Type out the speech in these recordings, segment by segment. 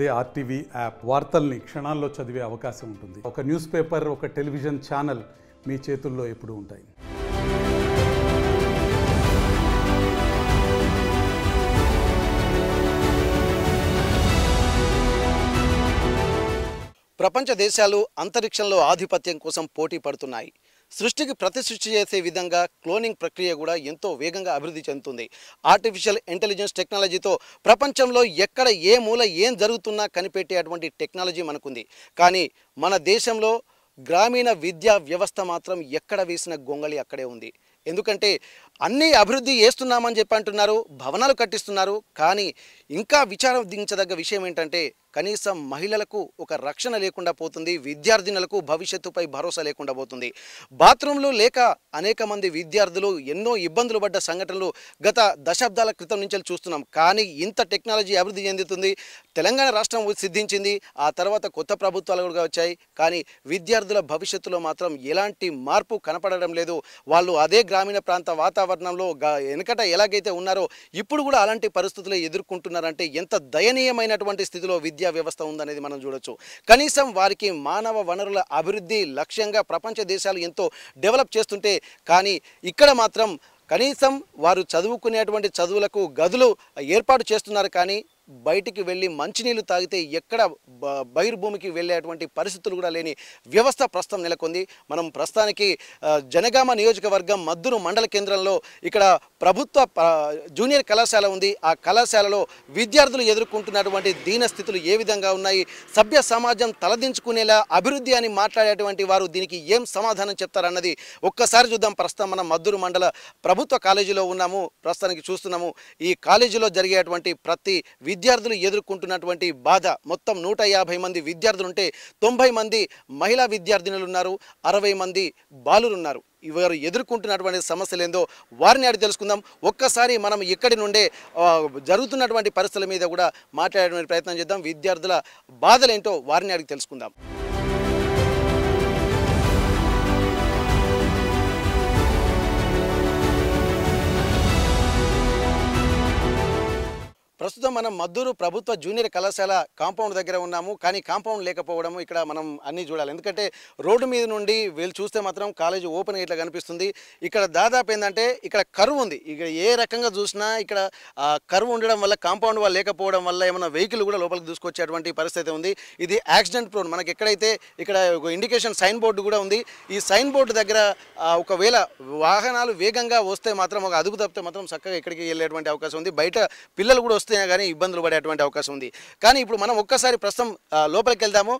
అదే RTV app వార్తల్ని క్షణాల్లో చదివే అవకాశం ఉంటుంది ఒక న్యూస్ పేపర్ ఒక టెలివిజన్ ఛానల్ మీ చేతుల్లో ఎప్పుడు ఉంటాయి ప్రపంచ దేశాలు అంతరిక్షంలో ఆధిపత్యం కోసం పోటీ పడుతున్నాయి సృష్టికి ప్రతి సృష్టి చేసే విధంగా క్లోనింగ్ ప్రక్రియ కూడా ఎంతో వేగంగా అభివృద్ధి చెందుతుంది ఆర్టిఫిషియల్ ఇంటెలిజెన్స్ టెక్నాలజీతో ప్రపంచంలో ఎక్కడ ఏ మూల ఏం జరుగుతున్నా కనిపెట్టే అటువంటి టెక్నాలజీ మనకుంది కానీ మన దేశంలో గ్రామీణ విద్యా వ్యవస్థ మాత్రం ఎక్కడ వేసిన గొంగళి అక్కడే ఉంది ఎందుకంటే అన్నీ అభివృద్ధి చేస్తున్నామని చెప్పి అంటున్నారు భవనాలు కట్టిస్తున్నారు కానీ ఇంకా దించదగ్గ విషయం ఏంటంటే కనీసం మహిళలకు ఒక రక్షణ లేకుండా పోతుంది విద్యార్థినులకు భవిష్యత్తుపై భరోసా లేకుండా పోతుంది బాత్రూంలు లేక అనేక మంది విద్యార్థులు ఎన్నో ఇబ్బందులు పడ్డ సంఘటనలు గత దశాబ్దాల క్రితం నుంచి చూస్తున్నాం కానీ ఇంత టెక్నాలజీ అభివృద్ధి చెందుతుంది తెలంగాణ రాష్ట్రం సిద్ధించింది ఆ తర్వాత కొత్త ప్రభుత్వాలు కూడా వచ్చాయి కానీ విద్యార్థుల భవిష్యత్తులో మాత్రం ఎలాంటి మార్పు కనపడడం లేదు వాళ్ళు అదే గ్రామీణ ప్రాంత వాతావరణం వాతావరణంలో వెనుకట ఎలాగైతే ఉన్నారో ఇప్పుడు కూడా అలాంటి పరిస్థితులు ఎదుర్కొంటున్నారంటే ఎంత దయనీయమైనటువంటి స్థితిలో విద్యా వ్యవస్థ ఉందనేది మనం చూడొచ్చు కనీసం వారికి మానవ వనరుల అభివృద్ధి లక్ష్యంగా ప్రపంచ దేశాలు ఎంతో డెవలప్ చేస్తుంటే కానీ ఇక్కడ మాత్రం కనీసం వారు చదువుకునేటువంటి చదువులకు గదులు ఏర్పాటు చేస్తున్నారు కానీ బయటికి వెళ్ళి మంచినీళ్ళు తాగితే ఎక్కడ బహిర్భూమికి వెళ్ళేటువంటి పరిస్థితులు కూడా లేని వ్యవస్థ ప్రస్తుతం నెలకొంది మనం ప్రస్తుతానికి జనగామ నియోజకవర్గం మద్దురు మండల కేంద్రంలో ఇక్కడ ప్రభుత్వ జూనియర్ కళాశాల ఉంది ఆ కళాశాలలో విద్యార్థులు ఎదుర్కొంటున్నటువంటి దీన స్థితులు ఏ విధంగా ఉన్నాయి సభ్య సమాజం తలదించుకునేలా అభివృద్ధి అని మాట్లాడేటువంటి వారు దీనికి ఏం సమాధానం చెప్తారన్నది ఒక్కసారి చూద్దాం ప్రస్తుతం మనం మద్దురు మండల ప్రభుత్వ కాలేజీలో ఉన్నాము ప్రస్తుతానికి చూస్తున్నాము ఈ కాలేజీలో జరిగేటువంటి ప్రతి విద్య విద్యార్థులు ఎదుర్కొంటున్నటువంటి బాధ మొత్తం నూట యాభై మంది విద్యార్థులుంటే తొంభై మంది మహిళా విద్యార్థినులు ఉన్నారు అరవై మంది బాలురు ఉన్నారు ఇవారు ఎదుర్కొంటున్నటువంటి సమస్యలు ఏందో వారిని అడిగి తెలుసుకుందాం ఒక్కసారి మనం ఇక్కడి నుండే జరుగుతున్నటువంటి పరిస్థితుల మీద కూడా మాట్లాడేటువంటి ప్రయత్నం చేద్దాం విద్యార్థుల బాధలేంటో వారిని అడిగి తెలుసుకుందాం ప్రస్తుతం మనం మద్దూరు ప్రభుత్వ జూనియర్ కళాశాల కాంపౌండ్ దగ్గర ఉన్నాము కానీ కాంపౌండ్ లేకపోవడం ఇక్కడ మనం అన్నీ చూడాలి ఎందుకంటే రోడ్డు మీద నుండి వీళ్ళు చూస్తే మాత్రం కాలేజీ ఓపెన్ ఇట్లా కనిపిస్తుంది ఇక్కడ దాదాపు ఏంటంటే ఇక్కడ కరువు ఉంది ఇక్కడ ఏ రకంగా చూసినా ఇక్కడ కరువు ఉండడం వల్ల కాంపౌండ్ వాళ్ళు లేకపోవడం వల్ల ఏమైనా వెహికల్ కూడా లోపలికి దూసుకొచ్చేటువంటి పరిస్థితి ఉంది ఇది యాక్సిడెంట్ ప్రోన్ మనకి ఎక్కడైతే ఇక్కడ ఒక ఇండికేషన్ సైన్ బోర్డు కూడా ఉంది ఈ సైన్ బోర్డు దగ్గర ఒకవేళ వాహనాలు వేగంగా వస్తే మాత్రం ఒక అదుపు తప్పితే మాత్రం చక్కగా ఇక్కడికి వెళ్ళేటువంటి అవకాశం ఉంది బయట పిల్లలు కూడా వస్తే కానీ కానీ ఇబ్బందులు పడేటువంటి అవకాశం ఉంది కానీ ఇప్పుడు మనం ఒక్కసారి ప్రస్తుతం లోపలికి వెళ్దాము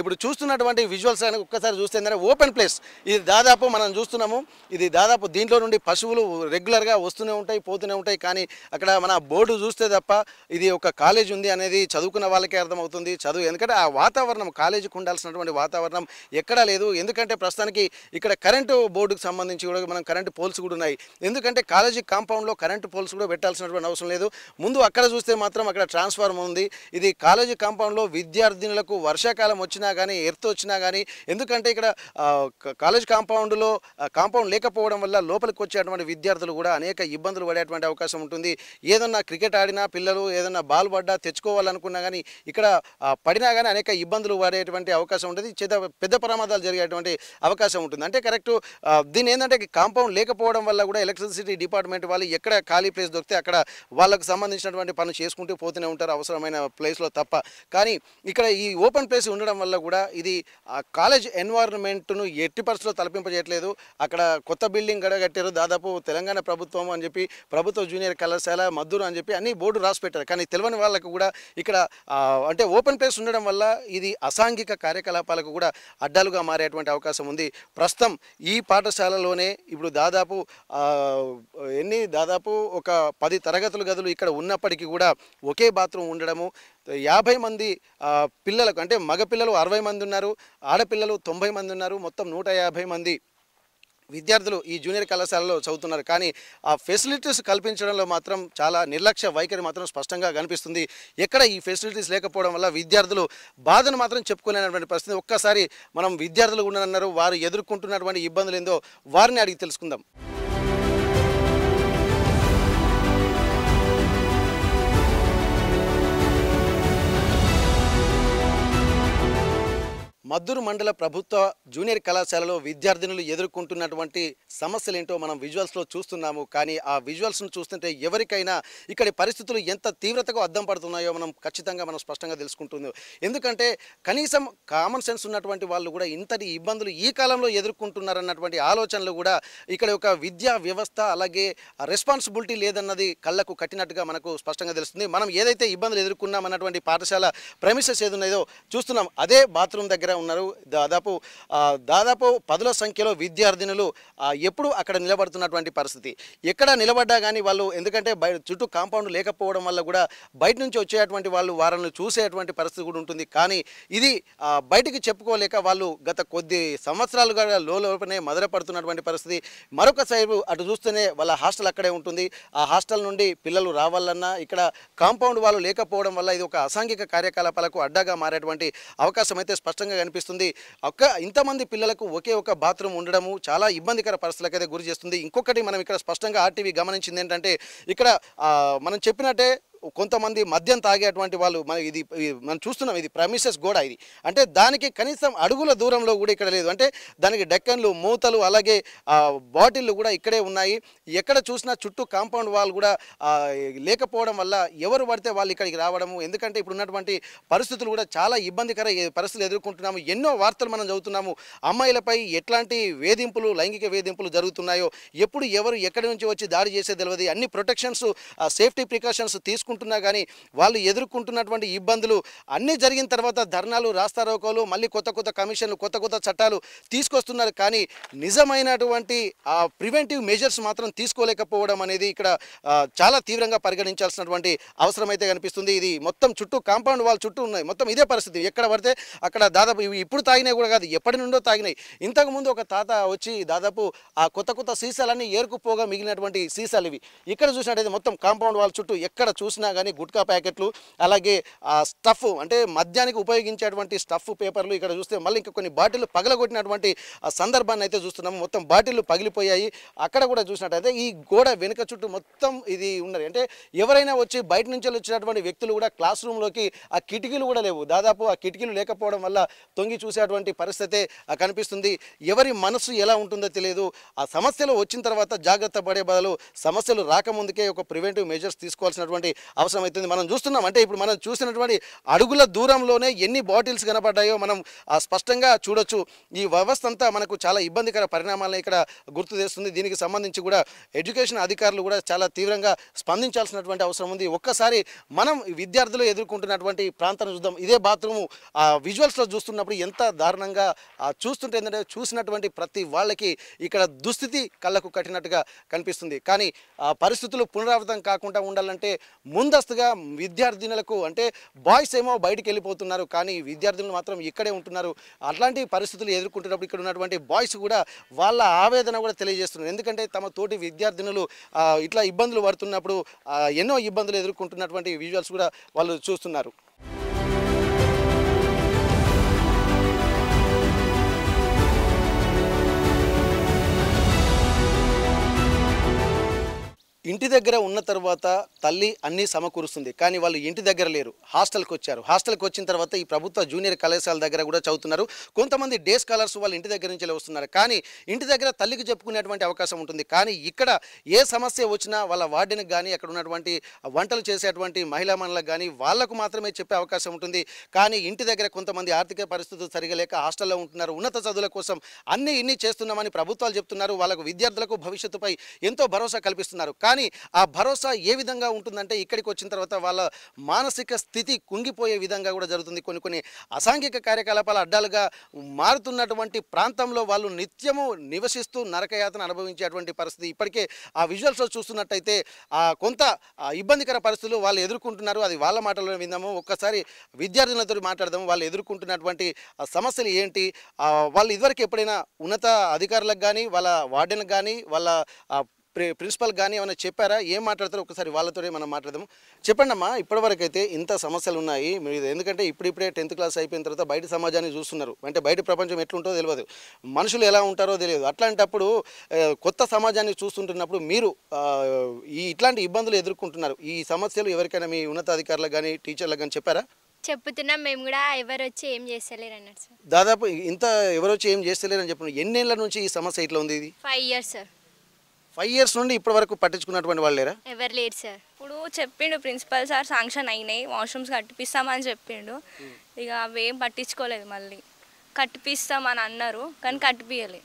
ఇప్పుడు చూస్తున్నటువంటి విజువల్స్ కానీ ఒక్కసారి చూస్తే ఓపెన్ ప్లేస్ ఇది దాదాపు మనం చూస్తున్నాము ఇది దాదాపు దీంట్లో నుండి పశువులు రెగ్యులర్గా వస్తూనే ఉంటాయి పోతూనే ఉంటాయి కానీ అక్కడ మన బోర్డు చూస్తే తప్ప ఇది ఒక కాలేజ్ ఉంది అనేది చదువుకున్న వాళ్ళకే అర్థమవుతుంది చదువు ఎందుకంటే ఆ వాతావరణం కాలేజీకి ఉండాల్సినటువంటి వాతావరణం ఎక్కడా లేదు ఎందుకంటే ప్రస్తుతానికి ఇక్కడ కరెంటు బోర్డుకి సంబంధించి కూడా మనం కరెంటు పోల్స్ కూడా ఉన్నాయి ఎందుకంటే కాలేజీ కాంపౌండ్లో కరెంటు పోల్స్ కూడా పెట్టాల్సినటువంటి అవసరం లేదు ముందు అక్కడ చూస్తే మాత్రం అక్కడ ట్రాన్స్ఫార్మర్ ఉంది ఇది కాలేజీ కాంపౌండ్లో విద్యార్థినులకు వర్షాకాలం వచ్చినా కానీ ఎర్త్ వచ్చినా కానీ ఎందుకంటే ఇక్కడ కాలేజ్ కాంపౌండ్లో కాంపౌండ్ లేకపోవడం వల్ల లోపలికి వచ్చేటువంటి విద్యార్థులు కూడా అనేక ఇబ్బందులు పడేటువంటి అవకాశం ఉంటుంది ఏదన్నా క్రికెట్ ఆడినా పిల్లలు ఏదన్నా బాల్ పడ్డా తెచ్చుకోవాలనుకున్నా కానీ ఇక్కడ పడినా కానీ అనేక ఇబ్బందులు పడేటువంటి అవకాశం ఉంటుంది చేత పెద్ద ప్రమాదాలు జరిగేటువంటి అవకాశం ఉంటుంది అంటే కరెక్ట్ దీని ఏంటంటే కాంపౌండ్ లేకపోవడం వల్ల కూడా ఎలక్ట్రిసిటీ డిపార్ట్మెంట్ వాళ్ళు ఎక్కడ ఖాళీ ప్లేస్ దొరికితే అక్కడ వాళ్ళకు సంబంధించినటువంటి పనులు చేసుకుంటూ పోతూనే ఉంటారు అవసరమైన ప్లేస్లో తప్ప కానీ ఇక్కడ ఈ ఓపెన్ ప్లేస్ ఉండడం వల్ల కూడా ఇది ఆ కాలేజ్ ఎన్వైర్న్మెంట్ను ఎట్టి పరిస్థితిలో తలపింపజేయట్లేదు అక్కడ కొత్త బిల్డింగ్ కట్టారు దాదాపు తెలంగాణ ప్రభుత్వం అని చెప్పి ప్రభుత్వ జూనియర్ కళాశాల మద్దూరు అని చెప్పి అన్ని బోర్డు రాసి పెట్టారు కానీ తెలియని వాళ్ళకు కూడా ఇక్కడ అంటే ఓపెన్ ప్లేస్ ఉండడం వల్ల ఇది అసాంఘిక కార్యకలాపాలకు కూడా అడ్డాలుగా మారేటువంటి అవకాశం ఉంది ప్రస్తుతం ఈ పాఠశాలలోనే ఇప్పుడు దాదాపు ఎన్ని దాదాపు ఒక పది తరగతుల గదులు ఇక్కడ ఉన్నప్పటికీ కూడా ఒకే బాత్రూమ్ ఉండడము యాభై మంది పిల్లలకు అంటే మగపిల్లలు అరవై మంది ఉన్నారు ఆడపిల్లలు తొంభై మంది ఉన్నారు మొత్తం నూట యాభై మంది విద్యార్థులు ఈ జూనియర్ కళాశాలలో చదువుతున్నారు కానీ ఆ ఫెసిలిటీస్ కల్పించడంలో మాత్రం చాలా నిర్లక్ష్య వైఖరి మాత్రం స్పష్టంగా కనిపిస్తుంది ఎక్కడ ఈ ఫెసిలిటీస్ లేకపోవడం వల్ల విద్యార్థులు బాధను మాత్రం చెప్పుకోలేనటువంటి పరిస్థితి ఒక్కసారి మనం విద్యార్థులు ఉండనన్నారు వారు ఎదుర్కొంటున్నటువంటి ఇబ్బందులు ఏందో వారిని అడిగి తెలుసుకుందాం మద్దూరు మండల ప్రభుత్వ జూనియర్ కళాశాలలో విద్యార్థినులు ఎదుర్కొంటున్నటువంటి సమస్యలు ఏంటో మనం విజువల్స్లో చూస్తున్నాము కానీ ఆ విజువల్స్ను చూస్తుంటే ఎవరికైనా ఇక్కడి పరిస్థితులు ఎంత తీవ్రతకు అద్దం పడుతున్నాయో మనం ఖచ్చితంగా మనం స్పష్టంగా తెలుసుకుంటుంది ఎందుకంటే కనీసం కామన్ సెన్స్ ఉన్నటువంటి వాళ్ళు కూడా ఇంతటి ఇబ్బందులు ఈ కాలంలో ఎదుర్కొంటున్నారన్నటువంటి ఆలోచనలు కూడా ఇక్కడ ఒక విద్యా వ్యవస్థ అలాగే రెస్పాన్సిబిలిటీ లేదన్నది కళ్ళకు కట్టినట్టుగా మనకు స్పష్టంగా తెలుస్తుంది మనం ఏదైతే ఇబ్బందులు ఎదుర్కొన్నామన్నటువంటి పాఠశాల ప్రమిసెస్ ఏది ఉన్నాయో చూస్తున్నాం అదే బాత్రూమ్ దగ్గర ఉన్నారు దాదాపు దాదాపు పదుల సంఖ్యలో విద్యార్థినులు ఎప్పుడు అక్కడ నిలబడుతున్నటువంటి పరిస్థితి ఎక్కడ నిలబడ్డా కానీ వాళ్ళు ఎందుకంటే బయట చుట్టూ కాంపౌండ్ లేకపోవడం వల్ల కూడా బయట నుంచి వచ్చేటువంటి వాళ్ళు వారిని చూసేటువంటి పరిస్థితి కూడా ఉంటుంది కానీ ఇది బయటికి చెప్పుకోలేక వాళ్ళు గత కొద్ది సంవత్సరాలుగా లోపలనే మదర పడుతున్నటువంటి పరిస్థితి మరొక సైపు అటు చూస్తేనే వాళ్ళ హాస్టల్ అక్కడే ఉంటుంది ఆ హాస్టల్ నుండి పిల్లలు రావాలన్నా ఇక్కడ కాంపౌండ్ వాళ్ళు లేకపోవడం వల్ల ఇది ఒక అసాంఘిక కార్యకలాపాలకు అడ్డాగా మారేటువంటి అవకాశం అయితే స్పష్టంగా కనిపిస్తుంది ఒక్క ఇంతమంది పిల్లలకు ఒకే ఒక బాత్రూమ్ ఉండడము చాలా ఇబ్బందికర పరిస్థితులకైతే గురి చేస్తుంది ఇంకొకటి మనం ఇక్కడ స్పష్టంగా ఆర్టీవీ గమనించింది ఏంటంటే ఇక్కడ మనం చెప్పినట్టే కొంతమంది మద్యం తాగేటువంటి వాళ్ళు మన ఇది మనం చూస్తున్నాం ఇది ప్రమిసెస్ గోడ ఇది అంటే దానికి కనీసం అడుగుల దూరంలో కూడా ఇక్కడ లేదు అంటే దానికి డెక్కన్లు మూతలు అలాగే బాటిళ్ళు కూడా ఇక్కడే ఉన్నాయి ఎక్కడ చూసినా చుట్టూ కాంపౌండ్ వాల్ కూడా లేకపోవడం వల్ల ఎవరు పడితే వాళ్ళు ఇక్కడికి రావడము ఎందుకంటే ఇప్పుడు ఉన్నటువంటి పరిస్థితులు కూడా చాలా ఇబ్బందికర పరిస్థితులు ఎదుర్కొంటున్నాము ఎన్నో వార్తలు మనం చదువుతున్నాము అమ్మాయిలపై ఎట్లాంటి వేధింపులు లైంగిక వేధింపులు జరుగుతున్నాయో ఎప్పుడు ఎవరు ఎక్కడి నుంచి వచ్చి దాడి చేసే తెలియదు అన్ని ప్రొటెక్షన్స్ సేఫ్టీ ప్రికాషన్స్ తీసుకు చేసుకుంటున్నా కానీ వాళ్ళు ఎదుర్కొంటున్నటువంటి ఇబ్బందులు అన్నీ జరిగిన తర్వాత ధర్నాలు రోకోలు మళ్ళీ కొత్త కొత్త కమిషన్లు కొత్త కొత్త చట్టాలు తీసుకొస్తున్నారు కానీ నిజమైనటువంటి ఆ ప్రివెంటివ్ మెజర్స్ మాత్రం తీసుకోలేకపోవడం అనేది ఇక్కడ చాలా తీవ్రంగా పరిగణించాల్సినటువంటి అవసరం అయితే కనిపిస్తుంది ఇది మొత్తం చుట్టూ కాంపౌండ్ వాళ్ళ చుట్టూ ఉన్నాయి మొత్తం ఇదే పరిస్థితి ఎక్కడ పడితే అక్కడ దాదాపు ఇవి ఇప్పుడు తాగినాయి కూడా కాదు ఎప్పటి నుండో తాగినాయి ఇంతకుముందు ఒక తాత వచ్చి దాదాపు ఆ కొత్త కొత్త సీసాలన్నీ ఏరుకుపోగా మిగిలినటువంటి సీసాలు ఇవి ఇక్కడ చూసినట్టయితే మొత్తం కాంపౌండ్ వాళ్ళ చుట్టూ ఎక్కడ చూసిన చూసినా కానీ గుట్కా ప్యాకెట్లు అలాగే స్టఫ్ అంటే మద్యానికి ఉపయోగించేటువంటి స్టఫ్ పేపర్లు ఇక్కడ చూస్తే మళ్ళీ ఇంకా కొన్ని బాటిల్ పగలగొట్టినటువంటి సందర్భాన్ని అయితే చూస్తున్నాము మొత్తం బాటిల్లు పగిలిపోయాయి అక్కడ కూడా చూసినట్టయితే ఈ గోడ వెనుక చుట్టూ మొత్తం ఇది ఉన్నది అంటే ఎవరైనా వచ్చి బయట నుంచి వచ్చినటువంటి వ్యక్తులు కూడా క్లాస్ రూమ్లోకి ఆ కిటికీలు కూడా లేవు దాదాపు ఆ కిటికీలు లేకపోవడం వల్ల తొంగి చూసేటువంటి పరిస్థితి కనిపిస్తుంది ఎవరి మనసు ఎలా ఉంటుందో తెలియదు ఆ సమస్యలు వచ్చిన తర్వాత జాగ్రత్త పడే బదులు సమస్యలు రాకముందుకే ఒక ప్రివెంటివ్ మెజర్స్ తీసుకోవాల్సినటువంటి అవసరమవుతుంది మనం చూస్తున్నాం అంటే ఇప్పుడు మనం చూసినటువంటి అడుగుల దూరంలోనే ఎన్ని బాటిల్స్ కనపడ్డాయో మనం స్పష్టంగా చూడొచ్చు ఈ వ్యవస్థ అంతా మనకు చాలా ఇబ్బందికర పరిణామాలను ఇక్కడ గుర్తు చేస్తుంది దీనికి సంబంధించి కూడా ఎడ్యుకేషన్ అధికారులు కూడా చాలా తీవ్రంగా స్పందించాల్సినటువంటి అవసరం ఉంది ఒక్కసారి మనం విద్యార్థులు ఎదుర్కొంటున్నటువంటి ప్రాంతాన్ని చూద్దాం ఇదే బాత్రూము ఆ విజువల్స్లో చూస్తున్నప్పుడు ఎంత దారుణంగా చూస్తుంటే ఏంటంటే చూసినటువంటి ప్రతి వాళ్ళకి ఇక్కడ దుస్థితి కళ్ళకు కట్టినట్టుగా కనిపిస్తుంది కానీ పరిస్థితులు పునరావృతం కాకుండా ఉండాలంటే ముందస్తుగా విద్యార్థినులకు అంటే బాయ్స్ ఏమో బయటికి వెళ్ళిపోతున్నారు కానీ విద్యార్థులు మాత్రం ఇక్కడే ఉంటున్నారు అట్లాంటి పరిస్థితులు ఎదుర్కొంటున్నప్పుడు ఇక్కడ ఉన్నటువంటి బాయ్స్ కూడా వాళ్ళ ఆవేదన కూడా తెలియజేస్తున్నారు ఎందుకంటే తమ తోటి విద్యార్థినులు ఇట్లా ఇబ్బందులు పడుతున్నప్పుడు ఎన్నో ఇబ్బందులు ఎదుర్కొంటున్నటువంటి విజువల్స్ కూడా వాళ్ళు చూస్తున్నారు ఇంటి దగ్గర ఉన్న తర్వాత తల్లి అన్నీ సమకూరుస్తుంది కానీ వాళ్ళు ఇంటి దగ్గర లేరు హాస్టల్కి వచ్చారు హాస్టల్కి వచ్చిన తర్వాత ఈ ప్రభుత్వ జూనియర్ కళాశాల దగ్గర కూడా చదువుతున్నారు కొంతమంది డే స్కాలర్స్ వాళ్ళు ఇంటి దగ్గర నుంచి వస్తున్నారు కానీ ఇంటి దగ్గర తల్లికి చెప్పుకునేటువంటి అవకాశం ఉంటుంది కానీ ఇక్కడ ఏ సమస్య వచ్చినా వాళ్ళ వార్డెన్కి కానీ అక్కడ ఉన్నటువంటి వంటలు చేసేటువంటి మహిళా మనలకు కానీ వాళ్లకు మాత్రమే చెప్పే అవకాశం ఉంటుంది కానీ ఇంటి దగ్గర కొంతమంది ఆర్థిక పరిస్థితులు సరిగా లేక హాస్టల్లో ఉంటున్నారు ఉన్నత చదువుల కోసం అన్ని ఇన్ని చేస్తున్నామని ప్రభుత్వాలు చెప్తున్నారు వాళ్ళకు విద్యార్థులకు భవిష్యత్తుపై ఎంతో భరోసా కల్పిస్తున్నారు కానీ ఆ భరోసా ఏ విధంగా ఉంటుందంటే ఇక్కడికి వచ్చిన తర్వాత వాళ్ళ మానసిక స్థితి కుంగిపోయే విధంగా కూడా జరుగుతుంది కొన్ని కొన్ని అసాంఘిక కార్యకలాపాల అడ్డాలుగా మారుతున్నటువంటి ప్రాంతంలో వాళ్ళు నిత్యము నివసిస్తూ నరకయాతన అనుభవించేటువంటి పరిస్థితి ఇప్పటికే ఆ విజువల్స్లో చూస్తున్నట్టయితే కొంత ఇబ్బందికర పరిస్థితులు వాళ్ళు ఎదుర్కొంటున్నారు అది వాళ్ళ మాటలు విందాము ఒక్కసారి విద్యార్థులతో మాట్లాడదాము వాళ్ళు ఎదుర్కొంటున్నటువంటి సమస్యలు ఏంటి వాళ్ళు ఇదివరకు ఎప్పుడైనా ఉన్నత అధికారులకు కానీ వాళ్ళ వార్డెన్కి కానీ వాళ్ళ ప్రిన్సిపల్ కానీ ఏమైనా చెప్పారా ఏం మాట్లాడతారో ఒకసారి వాళ్ళతోనే మనం మాట్లాడదాం చెప్పండి అమ్మా ఇప్పటివరకు అయితే ఇంత సమస్యలు ఉన్నాయి మీరు ఎందుకంటే ఇప్పుడిప్పుడే టెన్త్ క్లాస్ అయిపోయిన తర్వాత బయట సమాజాన్ని చూస్తున్నారు అంటే బయట ప్రపంచం ఎట్లుంటో తెలియదు మనుషులు ఎలా ఉంటారో తెలియదు అట్లాంటప్పుడు కొత్త సమాజాన్ని చూస్తుంటున్నప్పుడు మీరు ఈ ఇట్లాంటి ఇబ్బందులు ఎదుర్కొంటున్నారు ఈ సమస్యలు ఎవరికైనా మీ ఉన్నతాధికారులకు కానీ టీచర్లకు కానీ చెప్పారా చెప్తున్నాం మేము కూడా ఎవరు వచ్చి ఏం చేస్తలేరు అన్నారు సార్ దాదాపు ఇంత ఎవరు వచ్చి ఏం చేస్తలేరు అని చెప్పిన ఎన్నేళ్ళ నుంచి ఈ సమస్య ఇట్లా ఉంది ఇది five years sir five years నుండి ఇప్పటి వరకు పట్టించుకున్నటువంటి వాళ్ళు లేరా ఎవరు లేరు సార్ ఇప్పుడు చెప్పిండు ప్రిన్సిపల్ సార్ శాంక్షన్ అయినాయి వాష్రూమ్స్ కట్టిపిస్తామని చెప్పిండు ఇక అవేం పట్టించుకోలేదు మళ్ళీ కట్టిపిస్తామని అన్నారు కానీ కట్టిపియలే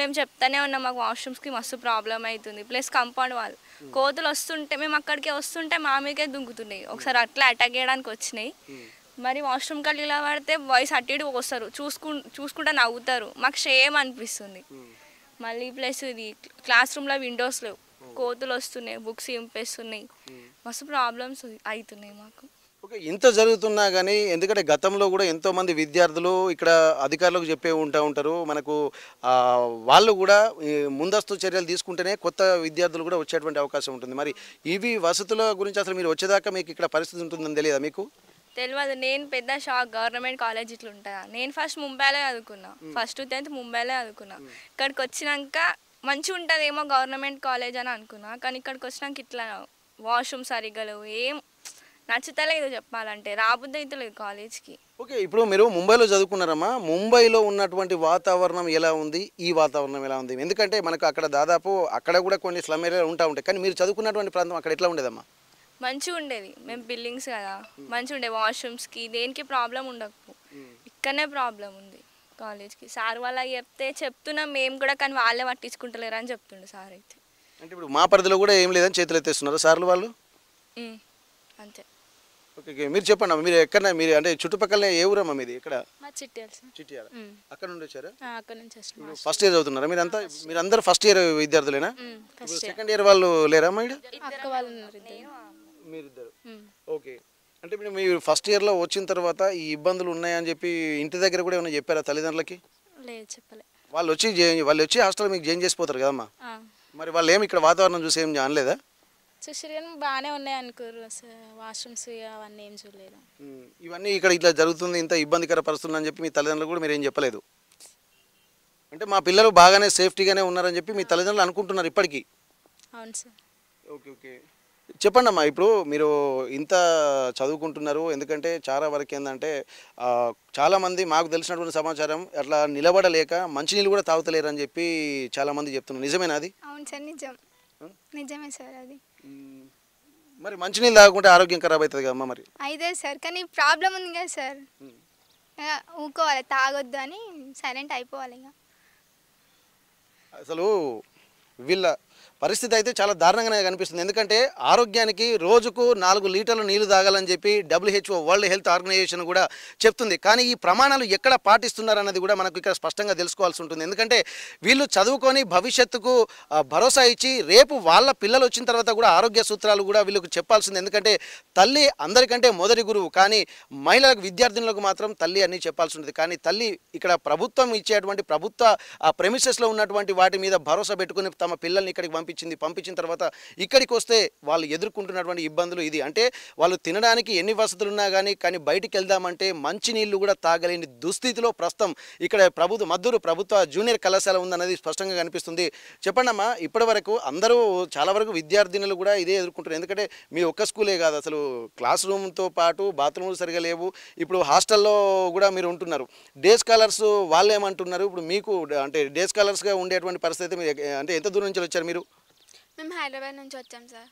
మేము చెప్తానే ఉన్నాం మాకు వాష్రూమ్స్కి మస్తు ప్రాబ్లం అవుతుంది ప్లస్ కంపౌండ్ వాళ్ళు కోతులు వస్తుంటే మేము అక్కడికే వస్తుంటే మా మీదకే దుంకుతున్నాయి ఒకసారి అట్లా అటాక్ చేయడానికి వచ్చినాయి మరి వాష్రూమ్ కళ్ళు ఇలా పడితే వాయిస్ అటు వస్తారు చూసుకు చూసుకుంటే నవ్వుతారు మాకు షేమ్ అనిపిస్తుంది మళ్ళీ ప్లస్ ఇది క్లాస్ రూమ్లో విండోస్ లేవు కోతులు వస్తున్నాయి బుక్స్ ఇంపేస్తున్నాయి hmm. మస్తు ప్రాబ్లమ్స్ అవుతున్నాయి మాకు ఓకే ఇంత జరుగుతున్నా కానీ ఎందుకంటే గతంలో కూడా ఎంతోమంది విద్యార్థులు ఇక్కడ అధికారులకు చెప్పే ఉంటా ఉంటారు మనకు వాళ్ళు కూడా ముందస్తు చర్యలు తీసుకుంటేనే కొత్త విద్యార్థులు కూడా వచ్చేటువంటి అవకాశం ఉంటుంది మరి ఇవి వసతుల గురించి అసలు మీరు వచ్చేదాకా మీకు ఇక్కడ పరిస్థితి ఉంటుందని తెలియదా మీకు తెలియదు నేను పెద్ద షాక్ గవర్నమెంట్ కాలేజ్ ఇట్లా ఉంటుందా నేను ఫస్ట్ ముంబైలో చదువుకున్నా ఫస్ట్ టెన్త్ ముంబైలో చదువుకున్నా ఇక్కడికి వచ్చినాక మంచిగా ఉంటుందేమో గవర్నమెంట్ కాలేజ్ అని అనుకున్నా కానీ ఇక్కడికి వచ్చినాక ఇట్లా వాష్రూమ్ సరిగ్గా లేవు ఏం నచ్చుతలేదు చెప్పాలంటే రాబుద్ది అయితే లేదు కాలేజ్కి ఓకే ఇప్పుడు మీరు ముంబైలో చదువుకున్నారమ్మా ముంబైలో ఉన్నటువంటి వాతావరణం ఎలా ఉంది ఈ వాతావరణం ఎలా ఉంది ఎందుకంటే మనకు అక్కడ దాదాపు అక్కడ కూడా కొన్ని స్లమ్ ఏరియాలు ఉంటా ఉంటాయి కానీ మీరు చదువుకున్నటువంటి ప్రాంతం అక్కడ ఎట్లా ఉండేదమ్మా మంచిగా ఉండేది మేము బిల్డింగ్స్ కదా మంచిగా ఉండే వాష్రూమ్స్కి దేనికి ప్రాబ్లం ఉండకు ఇక్కడనే ప్రాబ్లం ఉంది కాలేజ్కి సార్ వాళ్ళ చెప్తే చెప్తున్నాం మేము కూడా కానీ వాళ్ళే పట్టించుకుంటలేరు అని చెప్తుండే సార్ అయితే అంటే ఇప్పుడు మా పరిధిలో కూడా ఏం లేదని చేతులు ఎత్తేస్తున్నారు సార్లు వాళ్ళు అంతే ఓకే మీరు చెప్పండి అమ్మ మీరు ఎక్కడ మీరు అంటే చుట్టుపక్కల ఏ ఊరమ్మా మీది ఇక్కడ అక్కడ నుండి వచ్చారు అక్కడ నుంచి ఫస్ట్ ఇయర్ చదువుతున్నారా మీరు అంతా మీరు అందరు ఫస్ట్ ఇయర్ విద్యార్థులేనా సెకండ్ ఇయర్ వాళ్ళు లేరా ఇక్కడ మీరిద్దరు ఓకే అంటే ఇప్పుడు మీరు ఫస్ట్ ఇయర్లో వచ్చిన తర్వాత ఈ ఇబ్బందులు ఉన్నాయని చెప్పి ఇంటి దగ్గర కూడా ఏమైనా చెప్పారా తల్లిదండ్రులకి లేదు చెప్పలే వాళ్ళు వచ్చి వాళ్ళు వచ్చి హాస్టల్ మీకు జాయిన్ చేసిపోతారు కదమ్మా మరి వాళ్ళు ఏమి ఇక్కడ వాతావరణం చూసి ఏం అనలేదా చూసారు కానీ బాగానే ఉన్నాయి అనుకోరు వాష్రూమ్స్ అవన్నీ ఏం చూడలేదు ఇవన్నీ ఇక్కడ ఇట్లా జరుగుతుంది ఇంత ఇబ్బందికర పరిస్థితులు అని చెప్పి మీ తల్లిదండ్రులు కూడా మీరు ఏం చెప్పలేదు అంటే మా పిల్లలు బాగానే సేఫ్టీగానే ఉన్నారని చెప్పి మీ తల్లిదండ్రులు అనుకుంటున్నారు ఇప్పటికీ అవును సార్ ఓకే ఓకే చెప్పండి అమ్మా ఇప్పుడు మీరు ఇంత చదువుకుంటున్నారు ఎందుకంటే చాలా వరకు ఏంటంటే చాలామంది మాకు తెలిసినటువంటి సమాచారం అట్లా నిలబడలేక మంచినీళ్ళు కూడా తాగుతలేరు అని చెప్పి చాలామంది చెప్తున్నారు నిజమేనా అది అవును సార్ నిజం నిజమే సార్ అది మరి మంచినీళ్ళు తాగుకుంటే ఆరోగ్యం ఖరాబ్ అవుతుంది కదమ్మా మరి అయితే సార్ కానీ ప్రాబ్లం ఉంది కదా సార్ ఊకోవాలి తాగొద్దు అని సైలెంట్ అయిపోవాలి ఇక అసలు వీళ్ళ పరిస్థితి అయితే చాలా దారుణంగానే కనిపిస్తుంది ఎందుకంటే ఆరోగ్యానికి రోజుకు నాలుగు లీటర్లు నీళ్లు తాగాలని చెప్పి డబ్ల్యూహెచ్ఓ వరల్డ్ హెల్త్ ఆర్గనైజేషన్ కూడా చెప్తుంది కానీ ఈ ప్రమాణాలు ఎక్కడ పాటిస్తున్నారన్నది కూడా మనకు ఇక్కడ స్పష్టంగా తెలుసుకోవాల్సి ఉంటుంది ఎందుకంటే వీళ్ళు చదువుకొని భవిష్యత్తుకు భరోసా ఇచ్చి రేపు వాళ్ళ పిల్లలు వచ్చిన తర్వాత కూడా ఆరోగ్య సూత్రాలు కూడా వీళ్ళకు చెప్పాల్సింది ఎందుకంటే తల్లి అందరికంటే మొదటి గురువు కానీ మహిళలకు విద్యార్థినులకు మాత్రం తల్లి అని చెప్పాల్సి ఉంటుంది కానీ తల్లి ఇక్కడ ప్రభుత్వం ఇచ్చేటువంటి ప్రభుత్వ ప్రెమిసెస్లో ఉన్నటువంటి వాటి మీద భరోసా పెట్టుకుని తమ పిల్లల్ని ఇక్కడికి పంపించింది పంపించిన తర్వాత ఇక్కడికి వస్తే వాళ్ళు ఎదుర్కొంటున్నటువంటి ఇబ్బందులు ఇది అంటే వాళ్ళు తినడానికి ఎన్ని వసతులు ఉన్నా కానీ కానీ బయటికి వెళ్దామంటే మంచినీళ్ళు కూడా తాగలేని దుస్థితిలో ప్రస్తుతం ఇక్కడ ప్రభుత్వ మద్దూరు ప్రభుత్వ జూనియర్ కళాశాల ఉందన్నది స్పష్టంగా కనిపిస్తుంది చెప్పండమ్మా ఇప్పటి వరకు అందరూ చాలా వరకు విద్యార్థినులు కూడా ఇదే ఎదుర్కొంటున్నారు ఎందుకంటే మీ ఒక్క స్కూలే కాదు అసలు క్లాస్ రూమ్తో పాటు బాత్రూమ్లు సరిగా లేవు ఇప్పుడు హాస్టల్లో కూడా మీరు ఉంటున్నారు డే స్కాలర్స్ వాళ్ళు ఏమంటున్నారు ఇప్పుడు మీకు అంటే డే స్కాలర్స్గా ఉండేటువంటి పరిస్థితి మీరు అంటే ఎంత దూరం నుంచి వచ్చారు మీరు మేము హైదరాబాద్ నుంచి వచ్చాం సార్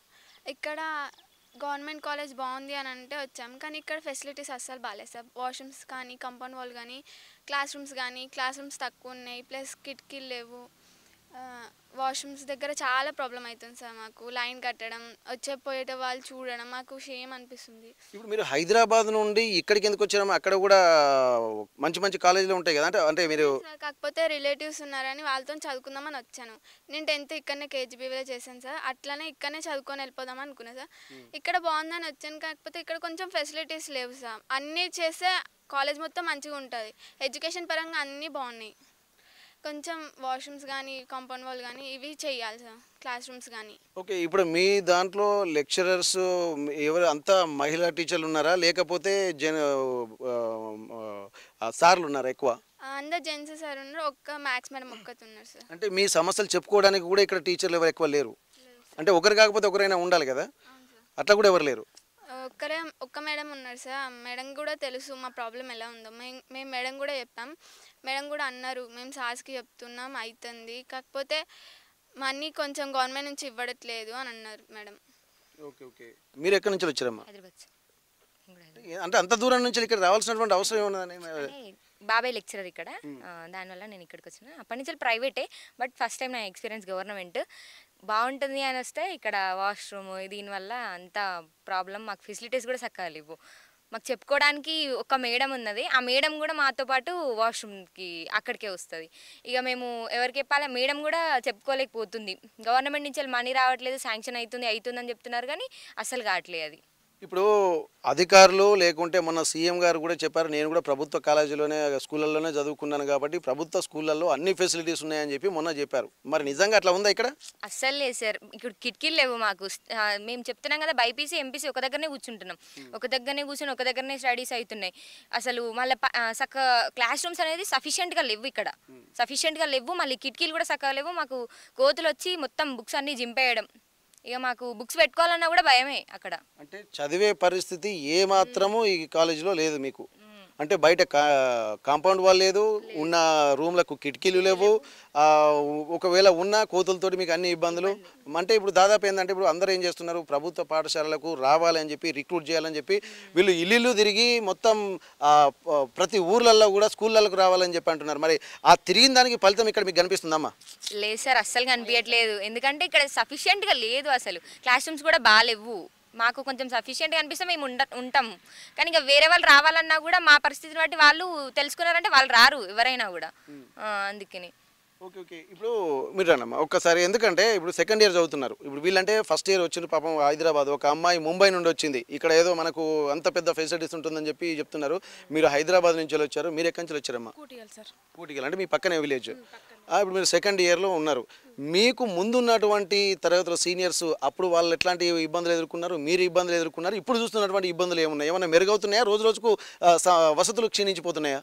ఇక్కడ గవర్నమెంట్ కాలేజ్ బాగుంది అని అంటే వచ్చాం కానీ ఇక్కడ ఫెసిలిటీస్ అస్సలు బాగాలేదు సార్ వాష్రూమ్స్ కానీ కంపౌండ్ వాల్ కానీ క్లాస్ రూమ్స్ కానీ క్లాస్ రూమ్స్ తక్కువ ఉన్నాయి ప్లస్ కిటికీలు లేవు వాష్రూమ్స్ దగ్గర చాలా ప్రాబ్లం అవుతుంది సార్ మాకు లైన్ కట్టడం వచ్చే పోయేట వాళ్ళు చూడడం మాకు షేమ్ అనిపిస్తుంది ఇప్పుడు మీరు హైదరాబాద్ నుండి ఇక్కడికి ఎందుకు వచ్చారో అక్కడ కూడా మంచి మంచి కాలేజీలు ఉంటాయి కదా అంటే అంటే మీరు కాకపోతే రిలేటివ్స్ ఉన్నారని వాళ్ళతో చదువుకుందామని వచ్చాను నేను టెన్త్ ఇక్కడనే కేజీబీవీలో చేశాను సార్ అట్లనే ఇక్కడనే చదువుకొని వెళ్ళిపోదాం అనుకున్నా సార్ ఇక్కడ బాగుందని వచ్చాను కాకపోతే ఇక్కడ కొంచెం ఫెసిలిటీస్ లేవు సార్ అన్నీ చేస్తే కాలేజ్ మొత్తం మంచిగా ఉంటుంది ఎడ్యుకేషన్ పరంగా అన్నీ బాగున్నాయి కొంచెం వాష్రూమ్స్ కానీ కాంపౌండ్ వాల్ కానీ ఇవి చేయాలి సార్ క్లాస్ రూమ్స్ కానీ ఓకే ఇప్పుడు మీ దాంట్లో లెక్చరర్స్ ఎవరు అంతా మహిళా టీచర్లు ఉన్నారా లేకపోతే జన సార్లు ఉన్నారా ఎక్కువ అందరు జెంట్స్ సార్ ఉన్నారు ఒక్క మ్యాథ్స్ మేడం ఒక్కటి ఉన్నారు సార్ అంటే మీ సమస్యలు చెప్పుకోవడానికి కూడా ఇక్కడ టీచర్లు ఎవరు ఎక్కువ లేరు అంటే ఒకరు కాకపోతే ఒకరైనా ఉండాలి కదా అట్లా కూడా ఎవరు లేరు ఒక్కరే ఒక్క మేడం ఉన్నారు సార్ మేడం కూడా తెలుసు మా ప్రాబ్లం ఎలా ఉందో మేము మేము మేడం కూడా చెప్పాం మేడం కూడా అన్నారు మేము సార్స్కి చెప్తున్నాం అవుతుంది కాకపోతే మనీ కొంచెం గవర్నమెంట్ నుంచి ఇవ్వడట్లేదు అని అన్నారు మేడం ఓకే ఓకే మీరు ఎక్కడి నుంచి వచ్చారమ్మా అంటే అంత దూరం నుంచి ఇక్కడ రావాల్సినటువంటి అవసరం ఏమన్నదని బాబాయ్ లెక్చరర్ ఇక్కడ దానివల్ల నేను ఇక్కడికి వచ్చిన అప్పటి నుంచి ప్రైవేటే బట్ ఫస్ట్ టైం నా ఎక్స్పీరియన్స్ గవర్నమెంట్ బాగుంటుంది అని వస్తే ఇక్కడ వాష్రూమ్ దీనివల్ల అంత ప్రాబ్లం మాకు ఫెసిలిటీస్ కూడా చక్కగా లేవు మాకు చెప్పుకోవడానికి ఒక మేడం ఉన్నది ఆ మేడం కూడా మాతో పాటు వాష్రూమ్కి అక్కడికే వస్తుంది ఇక మేము ఎవరికి చెప్పాలి మేడం కూడా చెప్పుకోలేకపోతుంది గవర్నమెంట్ నుంచి మనీ రావట్లేదు శాంక్షన్ అవుతుంది అవుతుందని చెప్తున్నారు కానీ అసలు కావట్లేదు అది ఇప్పుడు అధికారులు లేకుంటే మొన్న సీఎం గారు కూడా చెప్పారు నేను కూడా ప్రభుత్వ కాలేజీలోనే స్కూళ్ళల్లోనే చదువుకున్నాను కాబట్టి ప్రభుత్వ స్కూళ్ళల్లో అన్ని ఫెసిలిటీస్ ఉన్నాయని చెప్పి మొన్న చెప్పారు మరి నిజంగా అట్లా ఉందా ఇక్కడ అస్సలు లేదు సార్ ఇక్కడ కిటికీలు లేవు మాకు మేము చెప్తున్నాం కదా బైపీసీ ఎంపీసీ ఒక దగ్గరనే కూర్చుంటున్నాం hmm. ఒక దగ్గరనే కూర్చుని ఒక దగ్గరనే స్టడీస్ అవుతున్నాయి అసలు మళ్ళీ సక్క క్లాస్ రూమ్స్ అనేది సఫిషియెంట్గా లేవు ఇక్కడ hmm. సఫిషియెంట్గా లేవు మళ్ళీ కిటికీలు కూడా సక్కగా లేవు మాకు కోతులు వచ్చి మొత్తం బుక్స్ అన్నీ జింపేయడం ఇక మాకు బుక్స్ పెట్టుకోవాలన్నా కూడా భయమే అక్కడ అంటే చదివే పరిస్థితి ఏ మాత్రము ఈ కాలేజీలో లేదు మీకు అంటే బయట కాంపౌండ్ వాల్ లేదు ఉన్న రూమ్లకు కిటికీలు లేవు ఒకవేళ ఉన్న కోతులతోటి మీకు అన్ని ఇబ్బందులు అంటే ఇప్పుడు దాదాపు ఏంటంటే ఇప్పుడు అందరూ ఏం చేస్తున్నారు ప్రభుత్వ పాఠశాలలకు రావాలని చెప్పి రిక్రూట్ చేయాలని చెప్పి వీళ్ళు ఇల్లు తిరిగి మొత్తం ప్రతి ఊర్లలో కూడా స్కూళ్ళకు రావాలని చెప్పి అంటున్నారు మరి ఆ తిరిగిన దానికి ఫలితం ఇక్కడ మీకు కనిపిస్తుందమ్మా లేదు సార్ అస్సలు కనిపించట్లేదు ఎందుకంటే ఇక్కడ సఫిషియంట్గా లేదు అసలు క్లాస్ రూమ్స్ కూడా బాగాలేవు మాకు కొంచెం సఫిషియెంట్గా అనిపిస్తే మేము ఉండ ఉంటాం కానీ ఇంకా వేరే వాళ్ళు రావాలన్నా కూడా మా పరిస్థితిని బట్టి వాళ్ళు తెలుసుకున్నారంటే వాళ్ళు రారు ఎవరైనా కూడా అందుకని ఓకే ఓకే ఇప్పుడు మీరు అన్నమ్మ ఒక్కసారి ఎందుకంటే ఇప్పుడు సెకండ్ ఇయర్ చదువుతున్నారు ఇప్పుడు వీళ్ళంటే ఫస్ట్ ఇయర్ వచ్చింది పాపం హైదరాబాద్ ఒక అమ్మాయి ముంబై నుండి వచ్చింది ఇక్కడ ఏదో మనకు అంత పెద్ద ఫెసిలిటీస్ ఉంటుందని చెప్పి చెప్తున్నారు మీరు హైదరాబాద్ నుంచి వచ్చారు మీరు ఎక్కడి నుంచి వచ్చారమ్మా కూటికల్ అంటే మీ పక్కనే విలేజ్ ఇప్పుడు మీరు సెకండ్ ఇయర్లో ఉన్నారు మీకు ముందున్నటువంటి తరగతుల సీనియర్స్ అప్పుడు వాళ్ళు ఎట్లాంటి ఇబ్బందులు ఎదుర్కొన్నారు మీరు ఇబ్బందులు ఎదుర్కొన్నారు ఇప్పుడు చూస్తున్నటువంటి ఇబ్బందులు ఏమున్నాయి ఏమైనా మెరుగవుతున్నాయా రోజు రోజుకు వసతులు క్షీణించిపోతున్నాయా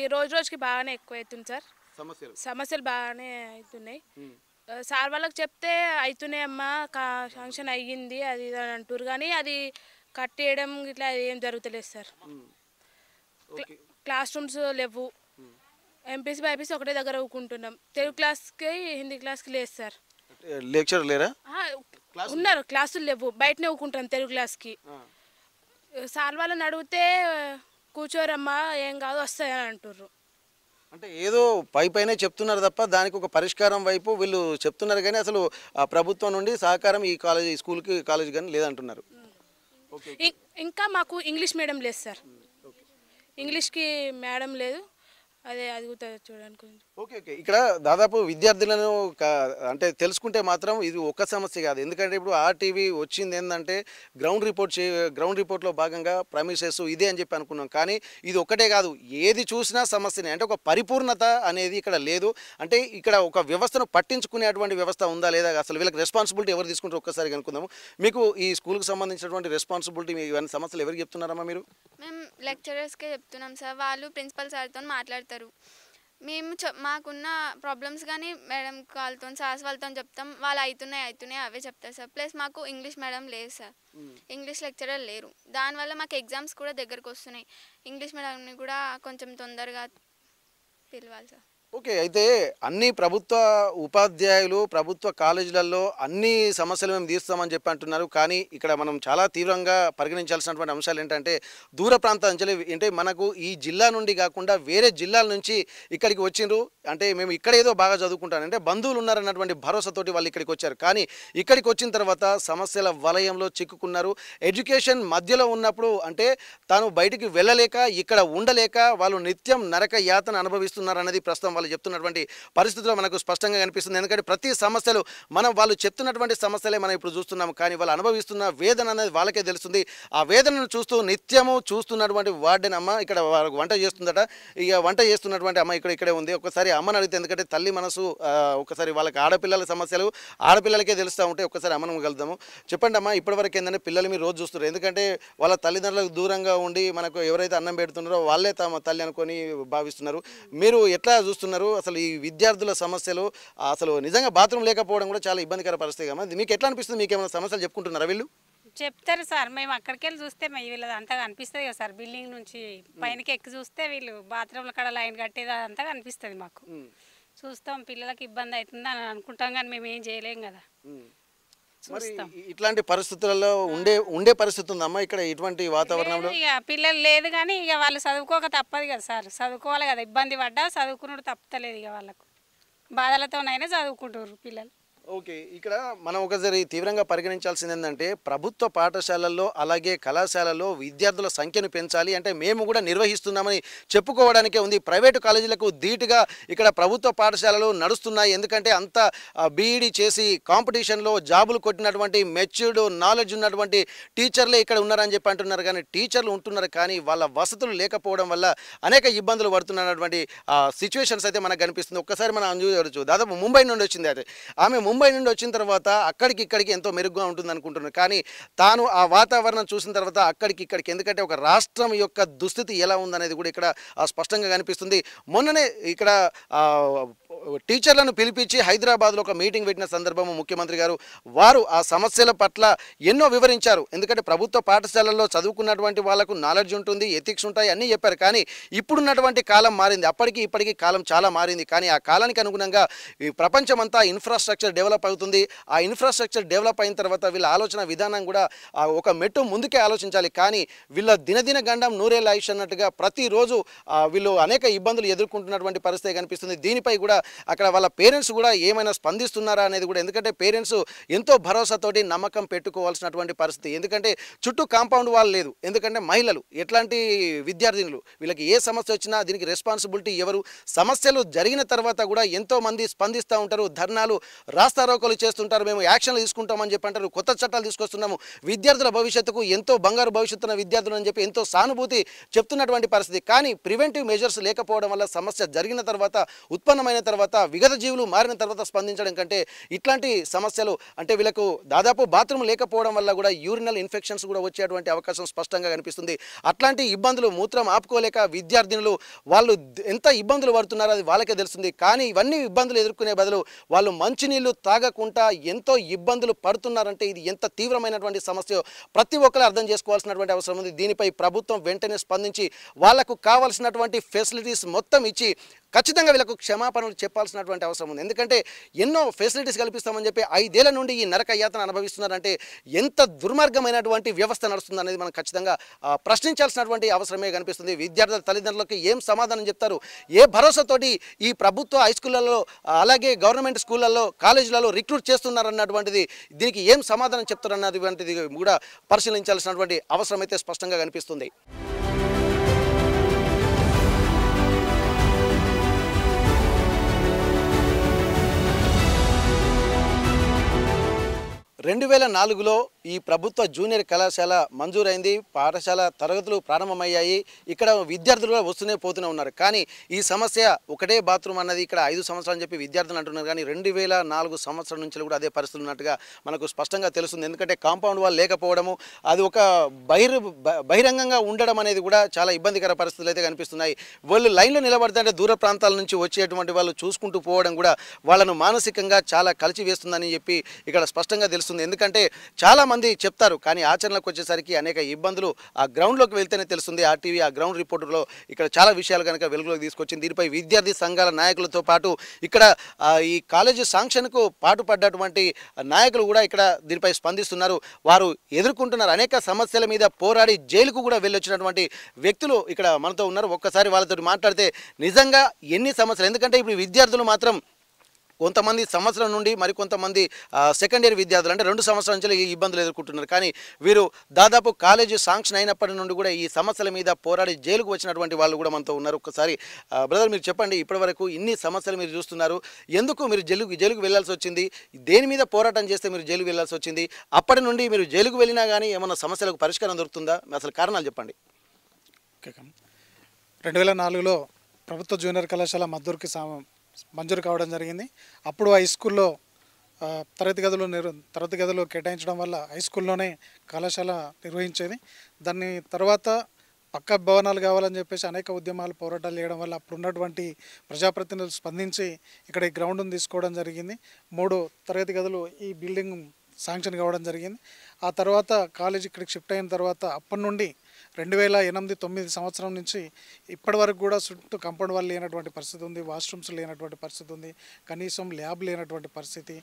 ఈ రోజు రోజుకి బాగానే ఎక్కువ అవుతుంది సార్ సమస్యలు సమస్యలు బాగానే అవుతున్నాయి సార్ వాళ్ళకి చెప్తే అవుతున్నాయి అమ్మా ఫంక్షన్ అయ్యింది అది ఇది అని అంటారు కానీ అది కట్టేయడం ఇట్లా ఏం జరుగుతలేదు సార్ క్లాస్ రూమ్స్ లేవు ఎంపీసీ బైపీసీ ఒకటే దగ్గర ఊకుంటున్నాం తెలుగు క్లాస్కి హిందీ క్లాస్కి లేదు సార్ లెక్చర్ లేరా ఉన్నారు క్లాసులు లేవు బయటనే ఊకుంటాం తెలుగు క్లాస్కి సార్ వాళ్ళని అడిగితే కూర్చోరమ్మా ఏం కాదు వస్తాయని అంటుర్రు అంటే ఏదో పై పైనే చెప్తున్నారు తప్ప దానికి ఒక పరిష్కారం వైపు వీళ్ళు చెప్తున్నారు కానీ అసలు ప్రభుత్వం నుండి సహకారం ఈ కాలేజ్ ఈ స్కూల్కి కాలేజ్ కానీ లేదంటున్నారు ఇంకా మాకు ఇంగ్లీష్ మీడియం లేదు సార్ ఇంగ్లీష్కి మేడం లేదు అదే అది కూడా చూడడానికి ఓకే ఓకే ఇక్కడ దాదాపు విద్యార్థులను అంటే తెలుసుకుంటే మాత్రం ఇది ఒక సమస్య కాదు ఎందుకంటే ఇప్పుడు ఆర్టీవీ వచ్చింది ఏంటంటే గ్రౌండ్ రిపోర్ట్ చే గ్రౌండ్ రిపోర్ట్లో భాగంగా ప్రమిసెస్ ఇదే అని చెప్పి అనుకున్నాం కానీ ఇది ఒకటే కాదు ఏది చూసినా సమస్యనే అంటే ఒక పరిపూర్ణత అనేది ఇక్కడ లేదు అంటే ఇక్కడ ఒక వ్యవస్థను పట్టించుకునేటువంటి వ్యవస్థ ఉందా లేదా అసలు వీళ్ళకి రెస్పాన్సిబిలిటీ ఎవరు తీసుకుంటారు ఒక్కసారి అనుకుందాము మీకు ఈ స్కూల్కి సంబంధించినటువంటి రెస్పాన్సిబిలిటీ ఇవన్నీ సమస్యలు ఎవరికి చెప్తున్నారమ్మా మీరు మేము లెక్చరర్స్కే చెప్తున్నాం సార్ వాళ్ళు ప్రిన్సిపల్ సార్తో మాట్లాడుతున్నారు వెళ్తారు మేము మాకున్న ప్రాబ్లమ్స్ కానీ మేడం వాళ్ళతో సార్స్ వాళ్ళతో చెప్తాం వాళ్ళు అవుతున్నాయి అవుతున్నాయి అవే చెప్తారు సార్ ప్లస్ మాకు ఇంగ్లీష్ మేడం లేదు సార్ ఇంగ్లీష్ లెక్చరర్ లేరు దానివల్ల మాకు ఎగ్జామ్స్ కూడా దగ్గరకు వస్తున్నాయి ఇంగ్లీష్ మేడంని కూడా కొంచెం తొందరగా పిలవాలి సార్ ఓకే అయితే అన్ని ప్రభుత్వ ఉపాధ్యాయులు ప్రభుత్వ కాలేజీలలో అన్ని సమస్యలు మేము తీస్తామని చెప్పి అంటున్నారు కానీ ఇక్కడ మనం చాలా తీవ్రంగా పరిగణించాల్సినటువంటి అంశాలు ఏంటంటే దూర ప్రాంత అంచెలు అంటే మనకు ఈ జిల్లా నుండి కాకుండా వేరే జిల్లాల నుంచి ఇక్కడికి వచ్చిండ్రు అంటే మేము ఇక్కడ ఏదో బాగా చదువుకుంటాను అంటే బంధువులు ఉన్నారన్నటువంటి భరోసాతోటి వాళ్ళు ఇక్కడికి వచ్చారు కానీ ఇక్కడికి వచ్చిన తర్వాత సమస్యల వలయంలో చిక్కుకున్నారు ఎడ్యుకేషన్ మధ్యలో ఉన్నప్పుడు అంటే తాను బయటికి వెళ్ళలేక ఇక్కడ ఉండలేక వాళ్ళు నిత్యం నరక యాతన అనుభవిస్తున్నారు ప్రస్తుతం వాళ్ళు చెప్తున్నటువంటి పరిస్థితిలో మనకు స్పష్టంగా కనిపిస్తుంది ఎందుకంటే ప్రతి సమస్యలు మనం వాళ్ళు చెప్తున్నటువంటి సమస్యలే మనం ఇప్పుడు చూస్తున్నాము కానీ వాళ్ళు అనుభవిస్తున్న వేదన అనేది వాళ్ళకే తెలుస్తుంది ఆ వేదనను చూస్తూ నిత్యము చూస్తున్నటువంటి వార్డెన్ అమ్మ ఇక్కడ వంట చేస్తుందట ఇక వంట చేస్తున్నటువంటి అమ్మ ఇక్కడ ఇక్కడే ఉంది ఒకసారి అమ్మను అడిగితే ఎందుకంటే తల్లి మనసు ఒకసారి వాళ్ళకి ఆడపిల్లల సమస్యలు ఆడపిల్లలకే తెలుస్తూ ఉంటే ఒకసారి అమ్మను కలుద్దాము చెప్పండి అమ్మ ఇప్పటివరకు ఏంటంటే పిల్లలు మీరు రోజు చూస్తున్నారు ఎందుకంటే వాళ్ళ తల్లిదండ్రులకు దూరంగా ఉండి మనకు ఎవరైతే అన్నం పెడుతున్నారో వాళ్ళే తమ తల్లి అనుకొని భావిస్తున్నారు మీరు ఎట్లా చూస్తున్నారు చేస్తున్నారు అసలు ఈ విద్యార్థుల సమస్యలు అసలు నిజంగా బాత్రూమ్ లేకపోవడం కూడా చాలా ఇబ్బందికర పరిస్థితి కదా మీకు ఎట్లా అనిపిస్తుంది మీకు ఏమైనా సమస్యలు చెప్పుకుంటున్నారా వీళ్ళు చెప్తారు సార్ మేము అక్కడికి వెళ్ళి చూస్తే వీళ్ళది అంతగా అనిపిస్తుంది కదా సార్ బిల్డింగ్ నుంచి పైనకి ఎక్కి చూస్తే వీళ్ళు బాత్రూమ్ల కడ లైన్ కట్టేది అంతగా అనిపిస్తుంది మాకు చూస్తాం పిల్లలకి ఇబ్బంది అవుతుంది అని అనుకుంటాం కానీ మేము ఏం చేయలేం కదా ఇట్లాంటి పరిస్థితులలో ఉండే ఉండే పరిస్థితి ఉందమ్మా ఇక్కడ ఇటువంటి వాతావరణంలో ఇక పిల్లలు లేదు కానీ ఇక వాళ్ళు చదువుకోక తప్పదు కదా సార్ చదువుకోవాలి కదా ఇబ్బంది పడ్డా చదువుకున్నట్టు తప్పలేదు ఇక వాళ్ళకు బాధలతోనైనా చదువుకుంటారు పిల్లలు ఓకే ఇక్కడ మనం ఒకసారి తీవ్రంగా పరిగణించాల్సింది ఏంటంటే ప్రభుత్వ పాఠశాలల్లో అలాగే కళాశాలలో విద్యార్థుల సంఖ్యను పెంచాలి అంటే మేము కూడా నిర్వహిస్తున్నామని చెప్పుకోవడానికే ఉంది ప్రైవేటు కాలేజీలకు ధీటుగా ఇక్కడ ప్రభుత్వ పాఠశాలలు నడుస్తున్నాయి ఎందుకంటే అంత బీఈడీ చేసి కాంపిటీషన్లో జాబులు కొట్టినటువంటి మెచ్యూర్డ్ నాలెడ్జ్ ఉన్నటువంటి టీచర్లే ఇక్కడ ఉన్నారని చెప్పి అంటున్నారు కానీ టీచర్లు ఉంటున్నారు కానీ వాళ్ళ వసతులు లేకపోవడం వల్ల అనేక ఇబ్బందులు పడుతున్నటువంటి సిచ్యువేషన్స్ అయితే మనకు కనిపిస్తుంది ఒక్కసారి మనం చూడవచ్చు దాదాపు ముంబై నుండి వచ్చింది అయితే ఆమె ముంబై ముంబై నుండి వచ్చిన తర్వాత అక్కడికి ఇక్కడికి ఎంతో మెరుగ్గా ఉంటుంది అనుకుంటున్నాను కానీ తాను ఆ వాతావరణం చూసిన తర్వాత అక్కడికి ఇక్కడికి ఎందుకంటే ఒక రాష్ట్రం యొక్క దుస్థితి ఎలా ఉందనేది కూడా ఇక్కడ స్పష్టంగా కనిపిస్తుంది మొన్ననే ఇక్కడ టీచర్లను పిలిపించి హైదరాబాద్లో ఒక మీటింగ్ పెట్టిన సందర్భము ముఖ్యమంత్రి గారు వారు ఆ సమస్యల పట్ల ఎన్నో వివరించారు ఎందుకంటే ప్రభుత్వ పాఠశాలల్లో చదువుకున్నటువంటి వాళ్లకు నాలెడ్జ్ ఉంటుంది ఎథిక్స్ ఉంటాయి అన్నీ చెప్పారు కానీ ఇప్పుడున్నటువంటి కాలం మారింది అప్పటికి ఇప్పటికీ కాలం చాలా మారింది కానీ ఆ కాలానికి అనుగుణంగా ఈ ప్రపంచమంతా ఇన్ఫ్రాస్ట్రక్చర్ డెవలప్ అవుతుంది ఆ ఇన్ఫ్రాస్ట్రక్చర్ డెవలప్ అయిన తర్వాత వీళ్ళ ఆలోచన విధానం కూడా ఒక మెట్టు ముందుకే ఆలోచించాలి కానీ వీళ్ళ దినదిన గండం నూరేళ్ళు ఆయుష్ అన్నట్టుగా ప్రతిరోజు వీళ్ళు అనేక ఇబ్బందులు ఎదుర్కొంటున్నటువంటి పరిస్థితి కనిపిస్తుంది దీనిపై కూడా అక్కడ వాళ్ళ పేరెంట్స్ కూడా ఏమైనా స్పందిస్తున్నారా అనేది కూడా ఎందుకంటే పేరెంట్స్ ఎంతో భరోసాతోటి నమ్మకం పెట్టుకోవాల్సినటువంటి పరిస్థితి ఎందుకంటే చుట్టూ కాంపౌండ్ వాళ్ళు లేదు ఎందుకంటే మహిళలు ఎట్లాంటి విద్యార్థినులు వీళ్ళకి ఏ సమస్య వచ్చినా దీనికి రెస్పాన్సిబిలిటీ ఎవరు సమస్యలు జరిగిన తర్వాత కూడా ఎంతోమంది స్పందిస్తూ ఉంటారు ధర్నాలు రాస్తారోకలు చేస్తుంటారు మేము యాక్షన్లు తీసుకుంటామని చెప్పి అంటారు కొత్త చట్టాలు తీసుకొస్తున్నాము విద్యార్థుల భవిష్యత్తుకు ఎంతో బంగారు భవిష్యత్తు విద్యార్థులు అని చెప్పి ఎంతో సానుభూతి చెప్తున్నటువంటి పరిస్థితి కానీ ప్రివెంటివ్ మెజర్స్ లేకపోవడం వల్ల సమస్య జరిగిన తర్వాత ఉత్పన్నమైన తర్వాత తర్వాత విగత జీవులు మారిన తర్వాత స్పందించడం కంటే ఇట్లాంటి సమస్యలు అంటే వీళ్ళకు దాదాపు బాత్రూమ్ లేకపోవడం వల్ల కూడా యూరినల్ ఇన్ఫెక్షన్స్ కూడా వచ్చేటువంటి అవకాశం స్పష్టంగా కనిపిస్తుంది అట్లాంటి ఇబ్బందులు మూత్రం ఆపుకోలేక విద్యార్థినులు వాళ్ళు ఎంత ఇబ్బందులు పడుతున్నారో అది వాళ్ళకే తెలుస్తుంది కానీ ఇవన్నీ ఇబ్బందులు ఎదుర్కొనే బదులు వాళ్ళు మంచినీళ్ళు తాగకుండా ఎంతో ఇబ్బందులు పడుతున్నారంటే ఇది ఎంత తీవ్రమైనటువంటి సమస్య ప్రతి ఒక్కరు అర్థం చేసుకోవాల్సినటువంటి అవసరం ఉంది దీనిపై ప్రభుత్వం వెంటనే స్పందించి వాళ్లకు కావాల్సినటువంటి ఫెసిలిటీస్ మొత్తం ఇచ్చి ఖచ్చితంగా వీళ్ళకు క్షమాపణలు చెప్పాల్సినటువంటి అవసరం ఉంది ఎందుకంటే ఎన్నో ఫెసిలిటీస్ కల్పిస్తామని చెప్పి ఐదేళ్ల నుండి ఈ నరక యాతన అనుభవిస్తున్నారంటే ఎంత దుర్మార్గమైనటువంటి వ్యవస్థ నడుస్తుంది అనేది మనం ఖచ్చితంగా ప్రశ్నించాల్సినటువంటి అవసరమే కనిపిస్తుంది విద్యార్థుల తల్లిదండ్రులకు ఏం సమాధానం చెప్తారు ఏ భరోసాతోటి ఈ ప్రభుత్వ హై స్కూళ్ళలో అలాగే గవర్నమెంట్ స్కూళ్ళల్లో కాలేజీలలో రిక్రూట్ చేస్తున్నారన్నటువంటిది దీనికి ఏం సమాధానం చెప్తారన్నటువంటిది కూడా పరిశీలించాల్సినటువంటి అవసరం అయితే స్పష్టంగా కనిపిస్తుంది రెండు వేల నాలుగులో ఈ ప్రభుత్వ జూనియర్ కళాశాల మంజూరైంది పాఠశాల తరగతులు ప్రారంభమయ్యాయి ఇక్కడ విద్యార్థులు కూడా వస్తూనే పోతూనే ఉన్నారు కానీ ఈ సమస్య ఒకటే బాత్రూమ్ అన్నది ఇక్కడ ఐదు సంవత్సరాలు అని చెప్పి విద్యార్థులు అంటున్నారు కానీ రెండు వేల నాలుగు సంవత్సరం నుంచి కూడా అదే పరిస్థితులు ఉన్నట్టుగా మనకు స్పష్టంగా తెలుస్తుంది ఎందుకంటే కాంపౌండ్ వాళ్ళు లేకపోవడము అది ఒక బహిర్ బహిరంగంగా ఉండడం అనేది కూడా చాలా ఇబ్బందికర పరిస్థితులు అయితే కనిపిస్తున్నాయి వాళ్ళు లైన్లో నిలబడతారంటే దూర ప్రాంతాల నుంచి వచ్చేటువంటి వాళ్ళు చూసుకుంటూ పోవడం కూడా వాళ్ళను మానసికంగా చాలా కలిసి వేస్తుందని చెప్పి ఇక్కడ స్పష్టంగా తెలుస్తుంది తెలుస్తుంది ఎందుకంటే చాలామంది చెప్తారు కానీ ఆచరణలకు వచ్చేసరికి అనేక ఇబ్బందులు ఆ గ్రౌండ్లోకి వెళ్తేనే తెలుస్తుంది ఆర్టీవీ ఆ గ్రౌండ్ రిపోర్టర్లో ఇక్కడ చాలా విషయాలు కనుక వెలుగులోకి తీసుకొచ్చింది దీనిపై విద్యార్థి సంఘాల నాయకులతో పాటు ఇక్కడ ఈ కాలేజీ సాంక్షన్కు పాటుపడ్డటువంటి నాయకులు కూడా ఇక్కడ దీనిపై స్పందిస్తున్నారు వారు ఎదుర్కొంటున్నారు అనేక సమస్యల మీద పోరాడి జైలుకు కూడా వెళ్ళొచ్చినటువంటి వ్యక్తులు ఇక్కడ మనతో ఉన్నారు ఒక్కసారి వాళ్ళతో మాట్లాడితే నిజంగా ఎన్ని సమస్యలు ఎందుకంటే ఇప్పుడు విద్యార్థులు మాత్రం కొంతమంది సంవత్సరం నుండి మరికొంతమంది సెకండ్ ఇయర్ విద్యార్థులు అంటే రెండు సంవత్సరాల నుంచి ఈ ఇబ్బందులు ఎదుర్కొంటున్నారు కానీ వీరు దాదాపు కాలేజీ శాంక్షన్ అయినప్పటి నుండి కూడా ఈ సమస్యల మీద పోరాడి జైలుకు వచ్చినటువంటి వాళ్ళు కూడా మనతో ఉన్నారు ఒకసారి బ్రదర్ మీరు చెప్పండి ఇప్పటివరకు ఇన్ని సమస్యలు మీరు చూస్తున్నారు ఎందుకు మీరు జైలుకు జైలుకు వెళ్లాల్సి వచ్చింది దేని మీద పోరాటం చేస్తే మీరు జైలుకు వెళ్లాల్సి వచ్చింది అప్పటి నుండి మీరు జైలుకు వెళ్ళినా కానీ ఏమైనా సమస్యలకు పరిష్కారం దొరుకుతుందా అసలు కారణాలు చెప్పండి రెండు వేల నాలుగులో ప్రభుత్వ జూనియర్ కళాశాల మద్దూరుకి మంజూరు కావడం జరిగింది అప్పుడు హై స్కూల్లో తరగతి గదులు నిర్వ తరగతి గదులు కేటాయించడం వల్ల హై స్కూల్లోనే కళాశాల నిర్వహించేది దాన్ని తర్వాత పక్క భవనాలు కావాలని చెప్పేసి అనేక ఉద్యమాలు పోరాటాలు చేయడం వల్ల అప్పుడు ఉన్నటువంటి ప్రజాప్రతినిధులు స్పందించి ఇక్కడ ఈ గ్రౌండ్ను తీసుకోవడం జరిగింది మూడు తరగతి గదులు ఈ బిల్డింగ్ శాంక్షన్ కావడం జరిగింది ఆ తర్వాత కాలేజీ ఇక్కడికి షిఫ్ట్ అయిన తర్వాత అప్పటి నుండి రెండు వేల ఎనిమిది తొమ్మిది సంవత్సరం నుంచి ఇప్పటి వరకు కూడా చుట్టూ కంపౌండ్ వాళ్ళు లేనటువంటి పరిస్థితి ఉంది వాష్రూమ్స్ లేనటువంటి పరిస్థితి ఉంది కనీసం ల్యాబ్ లేనటువంటి పరిస్థితి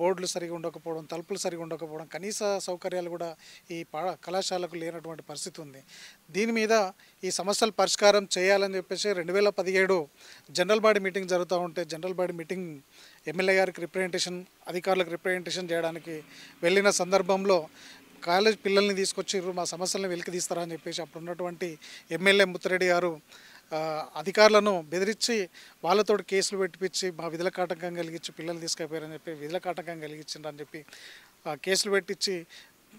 బోర్డులు సరిగా ఉండకపోవడం తలుపులు సరిగా ఉండకపోవడం కనీస సౌకర్యాలు కూడా ఈ కళాశాలకు లేనటువంటి పరిస్థితి ఉంది దీని మీద ఈ సమస్యలు పరిష్కారం చేయాలని చెప్పేసి రెండు వేల పదిహేడు జనరల్ బాడీ మీటింగ్ జరుగుతూ ఉంటే జనరల్ బాడీ మీటింగ్ ఎమ్మెల్యే గారికి రిప్రజెంటేషన్ అధికారులకు రిప్రజెంటేషన్ చేయడానికి వెళ్ళిన సందర్భంలో కాలేజ్ పిల్లల్ని తీసుకొచ్చి మా సమస్యలను వెలికి తీస్తారని చెప్పేసి అప్పుడు ఉన్నటువంటి ఎమ్మెల్యే ముత్తరెడ్డి గారు అధికారులను బెదిరించి వాళ్ళతో కేసులు పెట్టిపించి మా విధులకు ఆటంకం కలిగించి పిల్లలు తీసుకుపోయారని చెప్పి విధులకు ఆటంకం కలిగించిండ్రని చెప్పి కేసులు పెట్టించి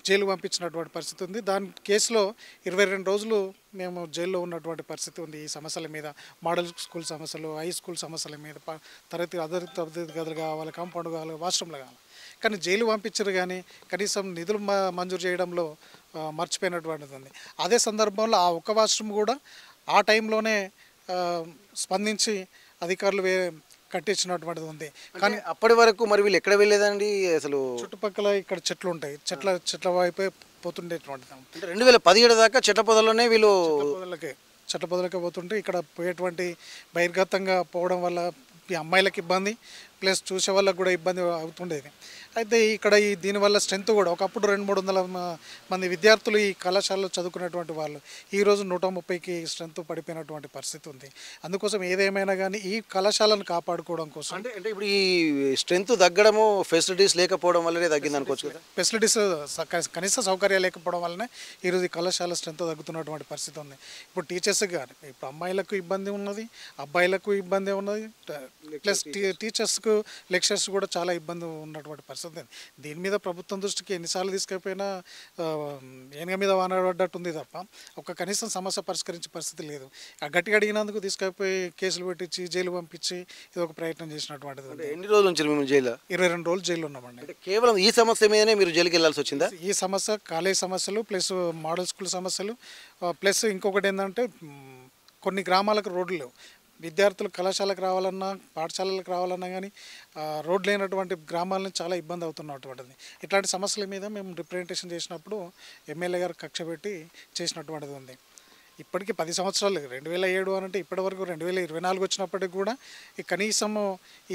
జైలు పంపించినటువంటి పరిస్థితి ఉంది దాని కేసులో ఇరవై రెండు రోజులు మేము జైల్లో ఉన్నటువంటి పరిస్థితి ఉంది ఈ సమస్యల మీద మోడల్ స్కూల్ సమస్యలు హై స్కూల్ సమస్యల మీద తరగతి అదరి తరగతి గదులు కావాలి కాంపౌండ్ కావాలి వాష్రూమ్లు కావాలి కానీ జైలు పంపించరు కానీ కనీసం నిధులు మంజూరు చేయడంలో మర్చిపోయినటువంటిది ఉంది అదే సందర్భంలో ఆ ఒక్క వాష్రూమ్ కూడా ఆ టైంలోనే స్పందించి అధికారులు వే కట్టించినటువంటిది ఉంది కానీ అప్పటి వరకు మరి వీళ్ళు ఎక్కడ వెళ్ళేదండి అసలు చుట్టుపక్కల ఇక్కడ చెట్లు ఉంటాయి చెట్ల చెట్ల వైపే పోతుండేటువంటిది రెండు వేల పదిహేడు దాకా చెట్ల పొదల్లోనే వీళ్ళు పొదలకే చెట్ల పొదలకే పోతుంటే ఇక్కడ పోయేటువంటి బహిర్గతంగా పోవడం వల్ల అమ్మాయిలకు ఇబ్బంది ప్లస్ చూసే వాళ్ళకు కూడా ఇబ్బంది అవుతుండేది అయితే ఇక్కడ ఈ దీనివల్ల స్ట్రెంత్ కూడా ఒకప్పుడు రెండు మూడు వందల మంది విద్యార్థులు ఈ కళాశాలలో చదువుకున్నటువంటి వాళ్ళు ఈరోజు నూట ముప్పైకి స్ట్రెంత్ పడిపోయినటువంటి పరిస్థితి ఉంది అందుకోసం ఏదేమైనా కానీ ఈ కళాశాలను కాపాడుకోవడం కోసం అంటే అంటే ఇప్పుడు ఈ స్ట్రెంత్ తగ్గడము ఫెసిలిటీస్ లేకపోవడం వల్లనే తగ్గింది అనుకోవచ్చు ఫెసిలిటీస్ కనీస సౌకర్యాలు లేకపోవడం వల్లనే ఈరోజు ఈ కళాశాల స్ట్రెంత్ తగ్గుతున్నటువంటి పరిస్థితి ఉంది ఇప్పుడు టీచర్స్ కానీ ఇప్పుడు అమ్మాయిలకు ఇబ్బంది ఉన్నది అబ్బాయిలకు ఇబ్బంది ఉన్నది ప్లస్ టీచర్స్కు లెక్చర్స్ కూడా చాలా ఇబ్బంది ఉన్నటువంటి పరిస్థితి వస్తుంది దీని మీద ప్రభుత్వం దృష్టికి ఎన్నిసార్లు తీసుకుపోయినా ఏనుగ మీద ఉంది తప్ప ఒక కనీసం సమస్య పరిష్కరించే పరిస్థితి లేదు గట్టిగా అడిగినందుకు తీసుకుపోయి కేసులు పెట్టించి జైలు పంపించి ఇది ఒక ప్రయత్నం చేసినటువంటిది ఎన్ని రోజుల నుంచి మేము జైలు ఇరవై రెండు రోజులు జైలు ఉన్నామండి కేవలం ఈ సమస్య మీదనే మీరు జైలుకి వెళ్ళాల్సి వచ్చిందా ఈ సమస్య కాలేజ్ సమస్యలు ప్లస్ మోడల్ స్కూల్ సమస్యలు ప్లస్ ఇంకొకటి ఏంటంటే కొన్ని గ్రామాలకు రోడ్లు లేవు విద్యార్థులు కళాశాలకు రావాలన్నా పాఠశాలలకు రావాలన్నా కానీ రోడ్లు లేనటువంటి గ్రామాలను చాలా ఇబ్బంది అవుతున్నటువంటిది ఇట్లాంటి సమస్యల మీద మేము రిప్రజెంటేషన్ చేసినప్పుడు ఎమ్మెల్యే గారు కక్ష పెట్టి చేసినటువంటిది ఉంది ఇప్పటికీ పది సంవత్సరాలు రెండు వేల ఏడు అని అంటే ఇప్పటి వరకు రెండు వేల ఇరవై నాలుగు వచ్చినప్పటికి కూడా ఈ కనీసము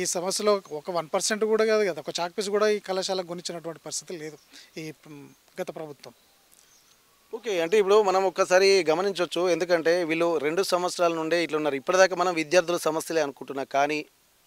ఈ సమస్యలో ఒక వన్ పర్సెంట్ కూడా కాదు కదా ఒక చాక్పీస్ కూడా ఈ కళాశాలకు గుణించినటువంటి పరిస్థితి లేదు ఈ గత ప్రభుత్వం ఓకే అంటే ఇప్పుడు మనం ఒక్కసారి గమనించవచ్చు ఎందుకంటే వీళ్ళు రెండు సంవత్సరాల నుండే ఇట్లున్నారు ఇప్పటిదాకా మనం విద్యార్థుల సమస్యలే అనుకుంటున్నాం కానీ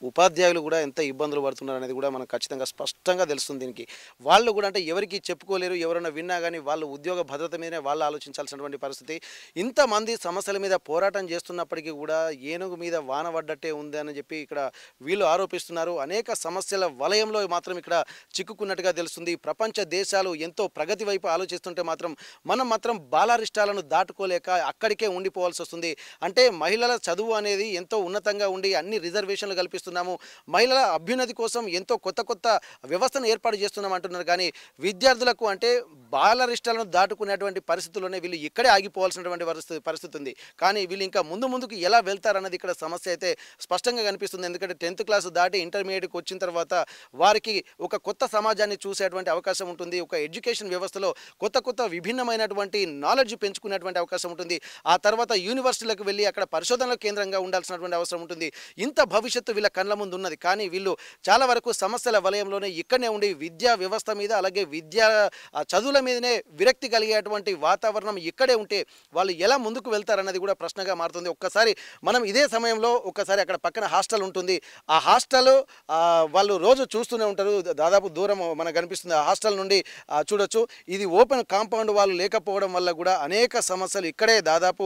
ఉపాధ్యాయులు కూడా ఎంత ఇబ్బందులు పడుతున్నారు అనేది కూడా మనకు ఖచ్చితంగా స్పష్టంగా తెలుస్తుంది దీనికి వాళ్ళు కూడా అంటే ఎవరికి చెప్పుకోలేరు ఎవరైనా విన్నా కానీ వాళ్ళు ఉద్యోగ భద్రత మీదనే వాళ్ళు ఆలోచించాల్సినటువంటి పరిస్థితి ఇంతమంది సమస్యల మీద పోరాటం చేస్తున్నప్పటికీ కూడా ఏనుగు మీద వాన పడ్డట్టే ఉంది అని చెప్పి ఇక్కడ వీళ్ళు ఆరోపిస్తున్నారు అనేక సమస్యల వలయంలో మాత్రం ఇక్కడ చిక్కుకున్నట్టుగా తెలుస్తుంది ప్రపంచ దేశాలు ఎంతో ప్రగతి వైపు ఆలోచిస్తుంటే మాత్రం మనం మాత్రం బాలారిష్టాలను దాటుకోలేక అక్కడికే ఉండిపోవాల్సి వస్తుంది అంటే మహిళల చదువు అనేది ఎంతో ఉన్నతంగా ఉండి అన్ని రిజర్వేషన్లు కల్పిస్తుంది చేస్తున్నాము మహిళల అభ్యున్నతి కోసం ఎంతో కొత్త కొత్త వ్యవస్థను ఏర్పాటు చేస్తున్నాం అంటున్నారు కానీ విద్యార్థులకు అంటే బాలరిష్టాలను దాటుకునేటువంటి పరిస్థితుల్లోనే వీళ్ళు ఇక్కడే ఆగిపోవాల్సినటువంటి పరిస్థితి పరిస్థితి ఉంది కానీ వీళ్ళు ఇంకా ముందు ముందుకు ఎలా వెళ్తారన్నది ఇక్కడ సమస్య అయితే స్పష్టంగా కనిపిస్తుంది ఎందుకంటే టెన్త్ క్లాస్ దాటి ఇంటర్మీడియట్కి వచ్చిన తర్వాత వారికి ఒక కొత్త సమాజాన్ని చూసేటువంటి అవకాశం ఉంటుంది ఒక ఎడ్యుకేషన్ వ్యవస్థలో కొత్త కొత్త విభిన్నమైనటువంటి నాలెడ్జ్ పెంచుకునేటువంటి అవకాశం ఉంటుంది ఆ తర్వాత యూనివర్సిటీలకు వెళ్ళి అక్కడ పరిశోధనల కేంద్రంగా ఉండాల్సినటువంటి అవసరం ఉంటుంది ఇంత భవిష్యత్తు వీళ్ళ కళ్ళ ముందు ఉన్నది కానీ వీళ్ళు చాలా వరకు సమస్యల వలయంలోనే ఇక్కడనే ఉండి విద్యా వ్యవస్థ మీద అలాగే విద్యా చదువుల మీదనే విరక్తి కలిగేటువంటి వాతావరణం ఇక్కడే ఉంటే వాళ్ళు ఎలా ముందుకు వెళ్తారన్నది కూడా ప్రశ్నగా మారుతుంది ఒక్కసారి మనం ఇదే సమయంలో ఒక్కసారి అక్కడ పక్కన హాస్టల్ ఉంటుంది ఆ హాస్టల్ వాళ్ళు రోజు చూస్తూనే ఉంటారు దాదాపు దూరం మనకు కనిపిస్తుంది ఆ హాస్టల్ నుండి చూడొచ్చు ఇది ఓపెన్ కాంపౌండ్ వాళ్ళు లేకపోవడం వల్ల కూడా అనేక సమస్యలు ఇక్కడే దాదాపు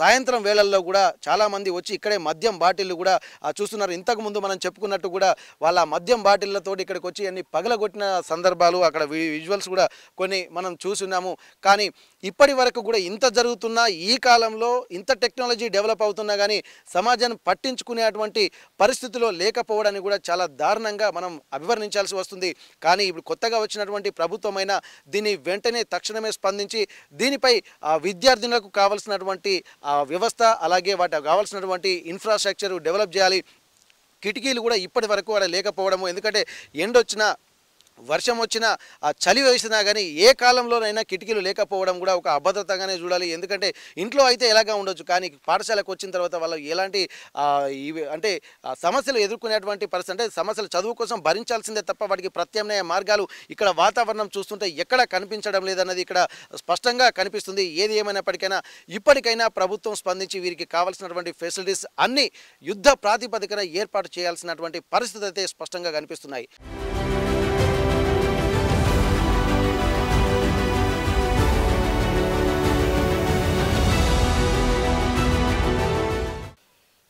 సాయంత్రం వేళల్లో కూడా చాలామంది వచ్చి ఇక్కడే మద్యం బాటిల్ కూడా చూస్తున్నారు ఇంతకుముందు ముందు మనం చెప్పుకున్నట్టు కూడా వాళ్ళ మద్యం బాటిళ్లతో ఇక్కడికి వచ్చి అన్ని పగలగొట్టిన సందర్భాలు అక్కడ విజువల్స్ కూడా కొన్ని మనం చూసున్నాము కానీ ఇప్పటి కూడా ఇంత జరుగుతున్న ఈ కాలంలో ఇంత టెక్నాలజీ డెవలప్ అవుతున్నా కానీ సమాజాన్ని పట్టించుకునేటువంటి పరిస్థితిలో లేకపోవడాన్ని కూడా చాలా దారుణంగా మనం అభివర్ణించాల్సి వస్తుంది కానీ ఇప్పుడు కొత్తగా వచ్చినటువంటి ప్రభుత్వమైన దీన్ని వెంటనే తక్షణమే స్పందించి దీనిపై ఆ విద్యార్థినులకు ఆ వ్యవస్థ అలాగే వాటి కావాల్సినటువంటి ఇన్ఫ్రాస్ట్రక్చర్ డెవలప్ చేయాలి కిటికీలు కూడా ఇప్పటి వరకు అక్కడ లేకపోవడము ఎందుకంటే ఎండొచ్చినా వర్షం వచ్చినా ఆ చలి వేసినా కానీ ఏ కాలంలోనైనా కిటికీలు లేకపోవడం కూడా ఒక అభద్రతగానే చూడాలి ఎందుకంటే ఇంట్లో అయితే ఎలాగా ఉండొచ్చు కానీ పాఠశాలకు వచ్చిన తర్వాత వాళ్ళు ఎలాంటి ఇవి అంటే సమస్యలు ఎదుర్కొనేటువంటి పరిస్థితి అంటే సమస్యలు చదువు కోసం భరించాల్సిందే తప్ప వాటికి ప్రత్యామ్నాయ మార్గాలు ఇక్కడ వాతావరణం చూస్తుంటే ఎక్కడ కనిపించడం లేదన్నది ఇక్కడ స్పష్టంగా కనిపిస్తుంది ఏది ఏమైనప్పటికైనా ఇప్పటికైనా ప్రభుత్వం స్పందించి వీరికి కావాల్సినటువంటి ఫెసిలిటీస్ అన్నీ యుద్ధ ప్రాతిపదికన ఏర్పాటు చేయాల్సినటువంటి పరిస్థితి అయితే స్పష్టంగా కనిపిస్తున్నాయి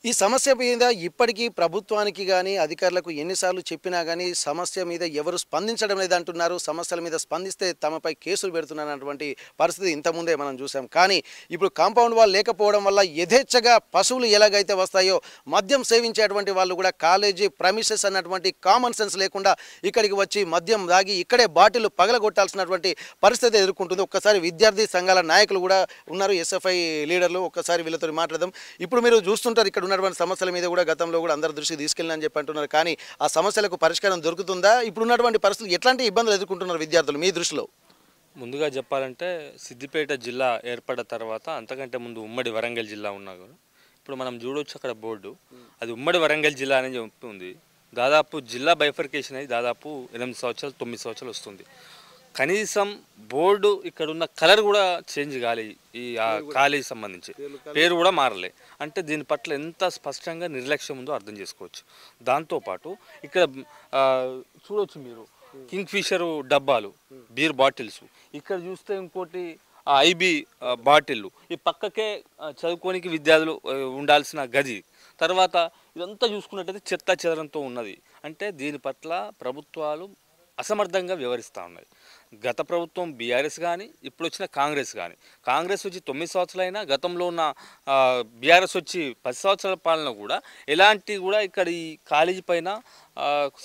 ఈ సమస్య మీద ఇప్పటికీ ప్రభుత్వానికి కానీ అధికారులకు ఎన్నిసార్లు చెప్పినా కానీ సమస్య మీద ఎవరు స్పందించడం లేదంటున్నారు సమస్యల మీద స్పందిస్తే తమపై కేసులు పెడుతున్నారన్నటువంటి పరిస్థితి ఇంతకుముందే మనం చూసాం కానీ ఇప్పుడు కాంపౌండ్ వాళ్ళు లేకపోవడం వల్ల యథేచ్ఛగా పశువులు ఎలాగైతే వస్తాయో మద్యం సేవించేటువంటి వాళ్ళు కూడా కాలేజీ ప్రమిషెస్ అన్నటువంటి కామన్ సెన్స్ లేకుండా ఇక్కడికి వచ్చి మద్యం దాగి ఇక్కడే బాటిల్ పగలగొట్టాల్సినటువంటి పరిస్థితి ఎదుర్కొంటుంది ఒక్కసారి విద్యార్థి సంఘాల నాయకులు కూడా ఉన్నారు ఎస్ఎఫ్ఐ లీడర్లు ఒక్కసారి వీళ్ళతో మాట్లాడదాం ఇప్పుడు మీరు చూస్తుంటారు ఇక్కడ ఉన్నటువంటి సమస్యల మీద కూడా గతంలో కూడా అందరి దృష్టికి తీసుకెళ్ళిన చెప్పి అంటున్నారు కానీ ఆ సమస్యలకు పరిష్కారం దొరుకుతుందా ఇప్పుడున్నటువంటి పరిస్థితులు ఎట్లాంటి ఇబ్బందులు ఎదుర్కొంటున్నారు విద్యార్థులు మీ దృష్టిలో ముందుగా చెప్పాలంటే సిద్దిపేట జిల్లా ఏర్పడ్డ తర్వాత అంతకంటే ముందు ఉమ్మడి వరంగల్ జిల్లా ఉన్నా ఇప్పుడు మనం చూడవచ్చు అక్కడ బోర్డు అది ఉమ్మడి వరంగల్ జిల్లా అని చెప్పి ఉంది దాదాపు జిల్లా బైఫర్కేషన్ అయితే దాదాపు ఎనిమిది సంవత్సరాలు తొమ్మిది సంవత్సరాలు వస్తుంది కనీసం బోర్డు ఇక్కడ ఉన్న కలర్ కూడా చేంజ్ కాలే ఈ ఆ ఖాళీకి సంబంధించి పేరు కూడా మారలే అంటే దీని పట్ల ఎంత స్పష్టంగా నిర్లక్ష్యం ఉందో అర్థం చేసుకోవచ్చు దాంతోపాటు ఇక్కడ చూడవచ్చు మీరు కింగ్ ఫిషరు డబ్బాలు బీర్ బాటిల్స్ ఇక్కడ చూస్తే ఇంకోటి ఐబీ బాటిల్లు ఈ పక్కకే చదువుకోనికి విద్యార్థులు ఉండాల్సిన గది తర్వాత ఇదంతా చూసుకున్నట్టయితే చెత్త చెదరంతో ఉన్నది అంటే దీని పట్ల ప్రభుత్వాలు అసమర్థంగా వ్యవహరిస్తూ ఉన్నాయి గత ప్రభుత్వం బీఆర్ఎస్ కానీ ఇప్పుడు వచ్చిన కాంగ్రెస్ కానీ కాంగ్రెస్ వచ్చి తొమ్మిది సంవత్సరాలైనా గతంలో ఉన్న బీఆర్ఎస్ వచ్చి పది సంవత్సరాల పాలన కూడా ఎలాంటి కూడా ఇక్కడ ఈ కాలేజీ పైన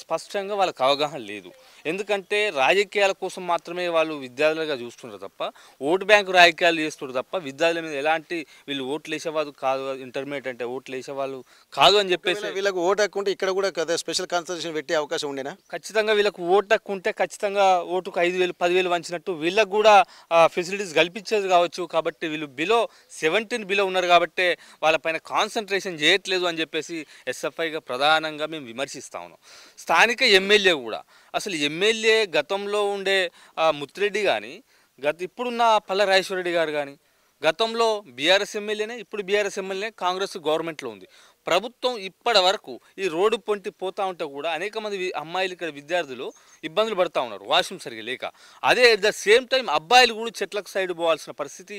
స్పష్టంగా వాళ్ళకి అవగాహన లేదు ఎందుకంటే రాజకీయాల కోసం మాత్రమే వాళ్ళు విద్యార్థులుగా చూస్తున్నారు తప్ప ఓటు బ్యాంకు రాజకీయాలు చేస్తున్నారు తప్ప విద్యార్థుల మీద ఎలాంటి వీళ్ళు ఓట్లు వేసేవాళ్ళు కాదు ఇంటర్మీడియట్ అంటే ఓట్లు వేసేవాళ్ళు కాదు అని చెప్పేసి వీళ్ళకి ఓటు హక్కుంటే ఇక్కడ కూడా స్పెషల్ కన్సల్టేషన్ పెట్టే అవకాశం ఉండేనా ఖచ్చితంగా వీళ్ళకు ఓటు హక్కుంటే ఖచ్చితంగా ఓటుకు ఐదు వేలు పదివేలు వంచినట్టు వీళ్ళకు కూడా ఫెసిలిటీస్ కల్పించేది కావచ్చు కాబట్టి వీళ్ళు బిలో సెవెంటీన్ బిలో ఉన్నారు కాబట్టి వాళ్ళపైన కాన్సన్ట్రేషన్ చేయట్లేదు అని చెప్పేసి ఎస్ఎఫ్ఐగా ప్రధానంగా మేము విమర్శిస్తా ఉన్నాం స్థానిక ఎమ్మెల్యే కూడా అసలు ఎమ్మెల్యే గతంలో ఉండే ముత్తిరెడ్డి కానీ గత ఇప్పుడున్న పల్ల రెడ్డి గారు కానీ గతంలో బీఆర్ఎస్ ఎమ్మెల్యేనే ఇప్పుడు బీఆర్ఎస్ ఎమ్మెల్యే కాంగ్రెస్ గవర్నమెంట్లో ఉంది ప్రభుత్వం ఇప్పటి వరకు ఈ రోడ్డు పొంటి పోతా ఉంటే కూడా అనేక మంది అమ్మాయిలు ఇక్కడ విద్యార్థులు ఇబ్బందులు పడుతూ ఉన్నారు వాష్రూమ్ సరిగా లేక అదే అట్ ద సేమ్ టైం అబ్బాయిలు కూడా చెట్లకు సైడ్ పోవాల్సిన పరిస్థితి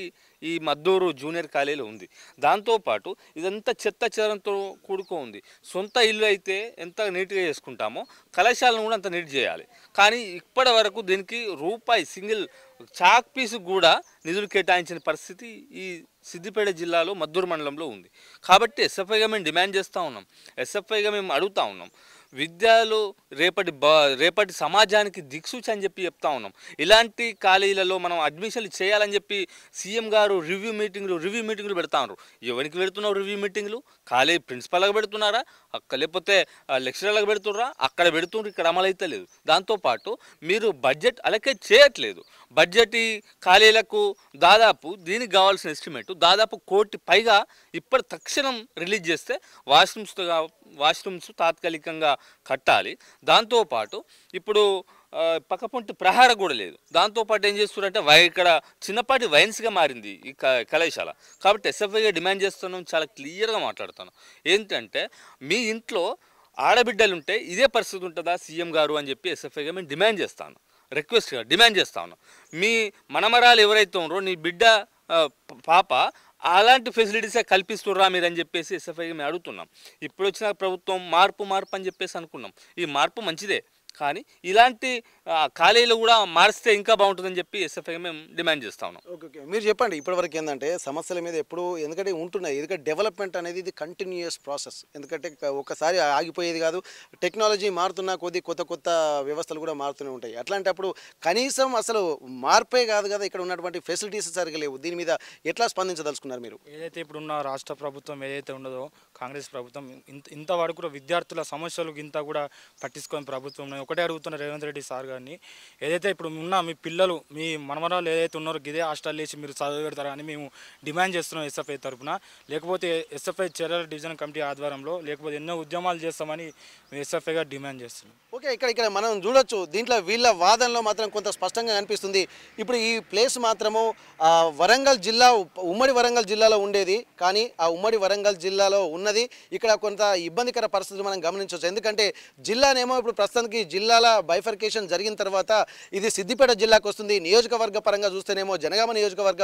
ఈ మద్దూరు జూనియర్ కాలేజీలో ఉంది దాంతోపాటు ఇదంతా చెత్త చెరంతో కూడుకో ఉంది సొంత ఇల్లు అయితే ఎంత నీట్గా చేసుకుంటామో కళాశాలను కూడా అంత నీట్ చేయాలి కానీ ఇప్పటి వరకు దీనికి రూపాయి సింగిల్ చాక్ పీస్ కూడా నిధులు కేటాయించిన పరిస్థితి ఈ సిద్దిపేట జిల్లాలో మద్దూరు మండలంలో ఉంది కాబట్టి ఎస్ఎఫ్ఐగా మేము డిమాండ్ చేస్తూ ఉన్నాం ఎస్ఎఫ్ఐగా మేము అడుగుతూ ఉన్నాం విద్యలో రేపటి బ రేపటి సమాజానికి దిక్సూచి అని చెప్పి చెప్తా ఉన్నాం ఇలాంటి కాలేజీలలో మనం అడ్మిషన్లు చేయాలని చెప్పి సీఎం గారు రివ్యూ మీటింగ్లు రివ్యూ మీటింగ్లు పెడతా ఉన్నారు ఎవరికి పెడుతున్నావు రివ్యూ మీటింగ్లు ఖాళీ ప్రిన్సిపాల్గా పెడుతున్నారా అక్కడ లేకపోతే లెక్చరర్లకు పెడుతున్నారా అక్కడ పెడుతుండ్రు ఇక్కడ అమలైతే లేదు దాంతోపాటు మీరు బడ్జెట్ అలాగే చేయట్లేదు బడ్జెట్ ఖాళీలకు దాదాపు దీనికి కావాల్సిన ఎస్టిమేటు దాదాపు కోటి పైగా ఇప్పటి తక్షణం రిలీజ్ చేస్తే వాష్రూమ్స్ వాష్రూమ్స్ తాత్కాలికంగా కట్టాలి దాంతోపాటు ఇప్పుడు పొంటి ప్రహార కూడా లేదు దాంతోపాటు ఏం చేస్తున్నారంటే వై ఇక్కడ చిన్నపాటి వైన్స్గా మారింది ఈ కళాశాల కాబట్టి ఎస్ఎఫ్ఐగా డిమాండ్ చేస్తున్నాం చాలా క్లియర్గా మాట్లాడుతున్నాం ఏంటంటే మీ ఇంట్లో ఆడబిడ్డలు ఉంటే ఇదే పరిస్థితి ఉంటుందా సీఎం గారు అని చెప్పి ఎస్ఎఫ్ఐగా మేము డిమాండ్ చేస్తాను రిక్వెస్ట్గా డిమాండ్ చేస్తాను మీ మనమరాలు ఎవరైతే ఉన్నారో నీ బిడ్డ పాప అలాంటి ఫెసిలిటీసే కల్పిస్తుర్రా మీరు అని చెప్పేసి ఎస్ఎఫ్ఐగా మేము అడుగుతున్నాం ఇప్పుడు వచ్చిన ప్రభుత్వం మార్పు మార్పు అని చెప్పేసి అనుకున్నాం ఈ మార్పు మంచిదే కానీ ఇలాంటి ఖాళీలు కూడా మారిస్తే ఇంకా బాగుంటుందని చెప్పి ఎస్ఎఫ్ఐ మేము డిమాండ్ చేస్తా ఉన్నాం ఓకే మీరు చెప్పండి ఇప్పటివరకు ఏంటంటే సమస్యల మీద ఎప్పుడు ఎందుకంటే ఉంటున్నాయి ఎందుకంటే డెవలప్మెంట్ అనేది ఇది కంటిన్యూస్ ప్రాసెస్ ఎందుకంటే ఒకసారి ఆగిపోయేది కాదు టెక్నాలజీ మారుతున్నా కొద్ది కొత్త కొత్త వ్యవస్థలు కూడా మారుతూనే ఉంటాయి అట్లాంటప్పుడు కనీసం అసలు మార్పే కాదు కదా ఇక్కడ ఉన్నటువంటి ఫెసిలిటీస్ సరిగ్గా లేవు దీని మీద ఎట్లా స్పందించదలుచుకున్నారు మీరు ఏదైతే ఇప్పుడున్న రాష్ట్ర ప్రభుత్వం ఏదైతే ఉండదో కాంగ్రెస్ ప్రభుత్వం ఇంత ఇంతవరకు కూడా విద్యార్థుల సమస్యలు ఇంత కూడా పట్టించుకొని ప్రభుత్వం ఒకటే అడుగుతున్న రేవంత్ రెడ్డి సార్ గారిని ఏదైతే ఇప్పుడు ఉన్న మీ పిల్లలు మీ మనవరాలు ఏదైతే ఉన్నారో ఇదే హాస్టల్ వేసి మీరు చదివెడతారా అని మేము డిమాండ్ చేస్తున్నాం ఎస్ఎఫ్ఐ తరఫున లేకపోతే ఎస్ఎఫ్ఐ చర్యల డివిజన్ కమిటీ ఆధ్వర్యంలో లేకపోతే ఎన్నో ఉద్యమాలు చేస్తామని ఎస్ఎఫ్ఐగా డిమాండ్ చేస్తున్నాం ఓకే ఇక్కడ ఇక్కడ మనం చూడొచ్చు దీంట్లో వీళ్ళ వాదనలో మాత్రం కొంత స్పష్టంగా కనిపిస్తుంది ఇప్పుడు ఈ ప్లేస్ మాత్రము వరంగల్ జిల్లా ఉమ్మడి వరంగల్ జిల్లాలో ఉండేది కానీ ఆ ఉమ్మడి వరంగల్ జిల్లాలో ఉన్న ఉన్నది ఇక్కడ కొంత ఇబ్బందికర పరిస్థితులు మనం గమనించవచ్చు ఎందుకంటే జిల్లానేమో ఇప్పుడు ప్రస్తుతానికి జిల్లాల బైఫర్కేషన్ జరిగిన తర్వాత ఇది సిద్దిపేట జిల్లాకు వస్తుంది నియోజకవర్గ పరంగా చూస్తేనేమో జనగామ నియోజకవర్గ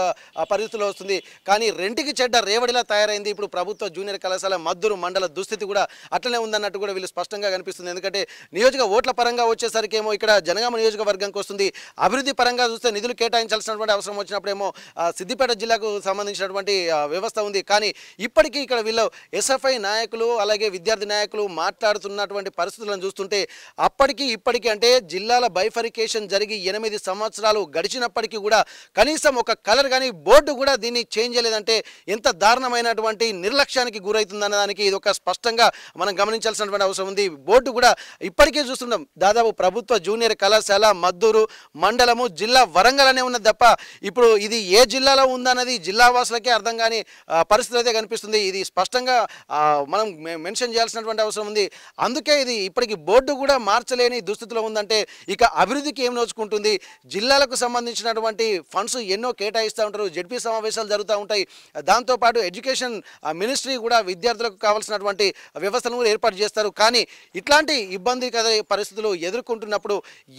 పరిస్థితిలో వస్తుంది కానీ రెంటికి చెడ్డ రేవడిలా తయారైంది ఇప్పుడు ప్రభుత్వ జూనియర్ కళాశాల మద్దూరు మండల దుస్థితి కూడా అట్లనే ఉందన్నట్టు కూడా వీళ్ళు స్పష్టంగా కనిపిస్తుంది ఎందుకంటే నియోజక ఓట్ల పరంగా వచ్చేసరికేమో ఇక్కడ జనగామ నియోజకవర్గంకి వస్తుంది అభివృద్ధి పరంగా చూస్తే నిధులు కేటాయించాల్సినటువంటి అవసరం వచ్చినప్పుడేమో సిద్దిపేట జిల్లాకు సంబంధించినటువంటి వ్యవస్థ ఉంది కానీ ఇప్పటికీ ఇక్కడ వీళ్ళు ఎస్ఎం ఎస్ఎఫ్ఐ నాయకులు అలాగే విద్యార్థి నాయకులు మాట్లాడుతున్నటువంటి పరిస్థితులను చూస్తుంటే అప్పటికీ ఇప్పటికీ అంటే జిల్లాల బైఫరికేషన్ జరిగి ఎనిమిది సంవత్సరాలు గడిచినప్పటికీ కూడా కనీసం ఒక కలర్ కానీ బోర్డు కూడా దీన్ని చేంజ్ చేయలేదంటే ఎంత దారుణమైనటువంటి నిర్లక్ష్యానికి గురవుతుందన్న దానికి ఇది ఒక స్పష్టంగా మనం గమనించాల్సినటువంటి అవసరం ఉంది బోర్డు కూడా ఇప్పటికే చూస్తున్నాం దాదాపు ప్రభుత్వ జూనియర్ కళాశాల మద్దూరు మండలము జిల్లా వరంగల్ అనే ఉన్నది తప్ప ఇప్పుడు ఇది ఏ జిల్లాలో ఉందన్నది జిల్లా వాసులకే అర్థం కాని పరిస్థితి అయితే కనిపిస్తుంది ఇది స్పష్టంగా మనం మెన్షన్ చేయాల్సినటువంటి అవసరం ఉంది అందుకే ఇది ఇప్పటికి బోర్డు కూడా మార్చలేని దుస్థితిలో ఉందంటే ఇక అభివృద్ధికి ఏం నోచుకుంటుంది జిల్లాలకు సంబంధించినటువంటి ఫండ్స్ ఎన్నో కేటాయిస్తూ ఉంటారు జడ్పీ సమావేశాలు జరుగుతూ ఉంటాయి దాంతోపాటు ఎడ్యుకేషన్ మినిస్ట్రీ కూడా విద్యార్థులకు కావాల్సినటువంటి వ్యవస్థను కూడా ఏర్పాటు చేస్తారు కానీ ఇట్లాంటి ఇబ్బంది పరిస్థితులు ఎదుర్కొంటున్నప్పుడు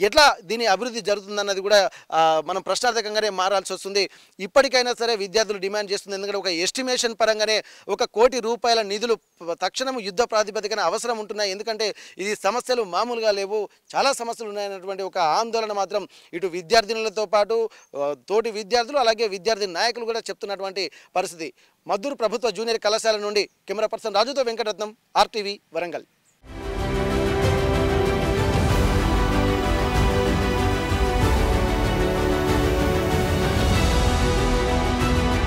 ఎట్లా దీని అభివృద్ధి జరుగుతుందన్నది కూడా మనం ప్రశ్నార్థకంగానే మారాల్సి వస్తుంది ఇప్పటికైనా సరే విద్యార్థులు డిమాండ్ చేస్తుంది ఎందుకంటే ఒక ఎస్టిమేషన్ పరంగానే ఒక కోటి రూపాయల నిధులు తక్షణం యుద్ధ ప్రాతిపదికన అవసరం ఉంటున్నాయి ఎందుకంటే ఇది సమస్యలు మామూలుగా లేవు చాలా సమస్యలు ఉన్నాయన్నటువంటి ఒక ఆందోళన మాత్రం ఇటు విద్యార్థినులతో పాటు తోటి విద్యార్థులు అలాగే విద్యార్థి నాయకులు కూడా చెప్తున్నటువంటి పరిస్థితి మద్దూరు ప్రభుత్వ జూనియర్ కళాశాల నుండి కెమెరా పర్సన్ రాజుతో వెంకటరత్నం ఆర్టీవీ వరంగల్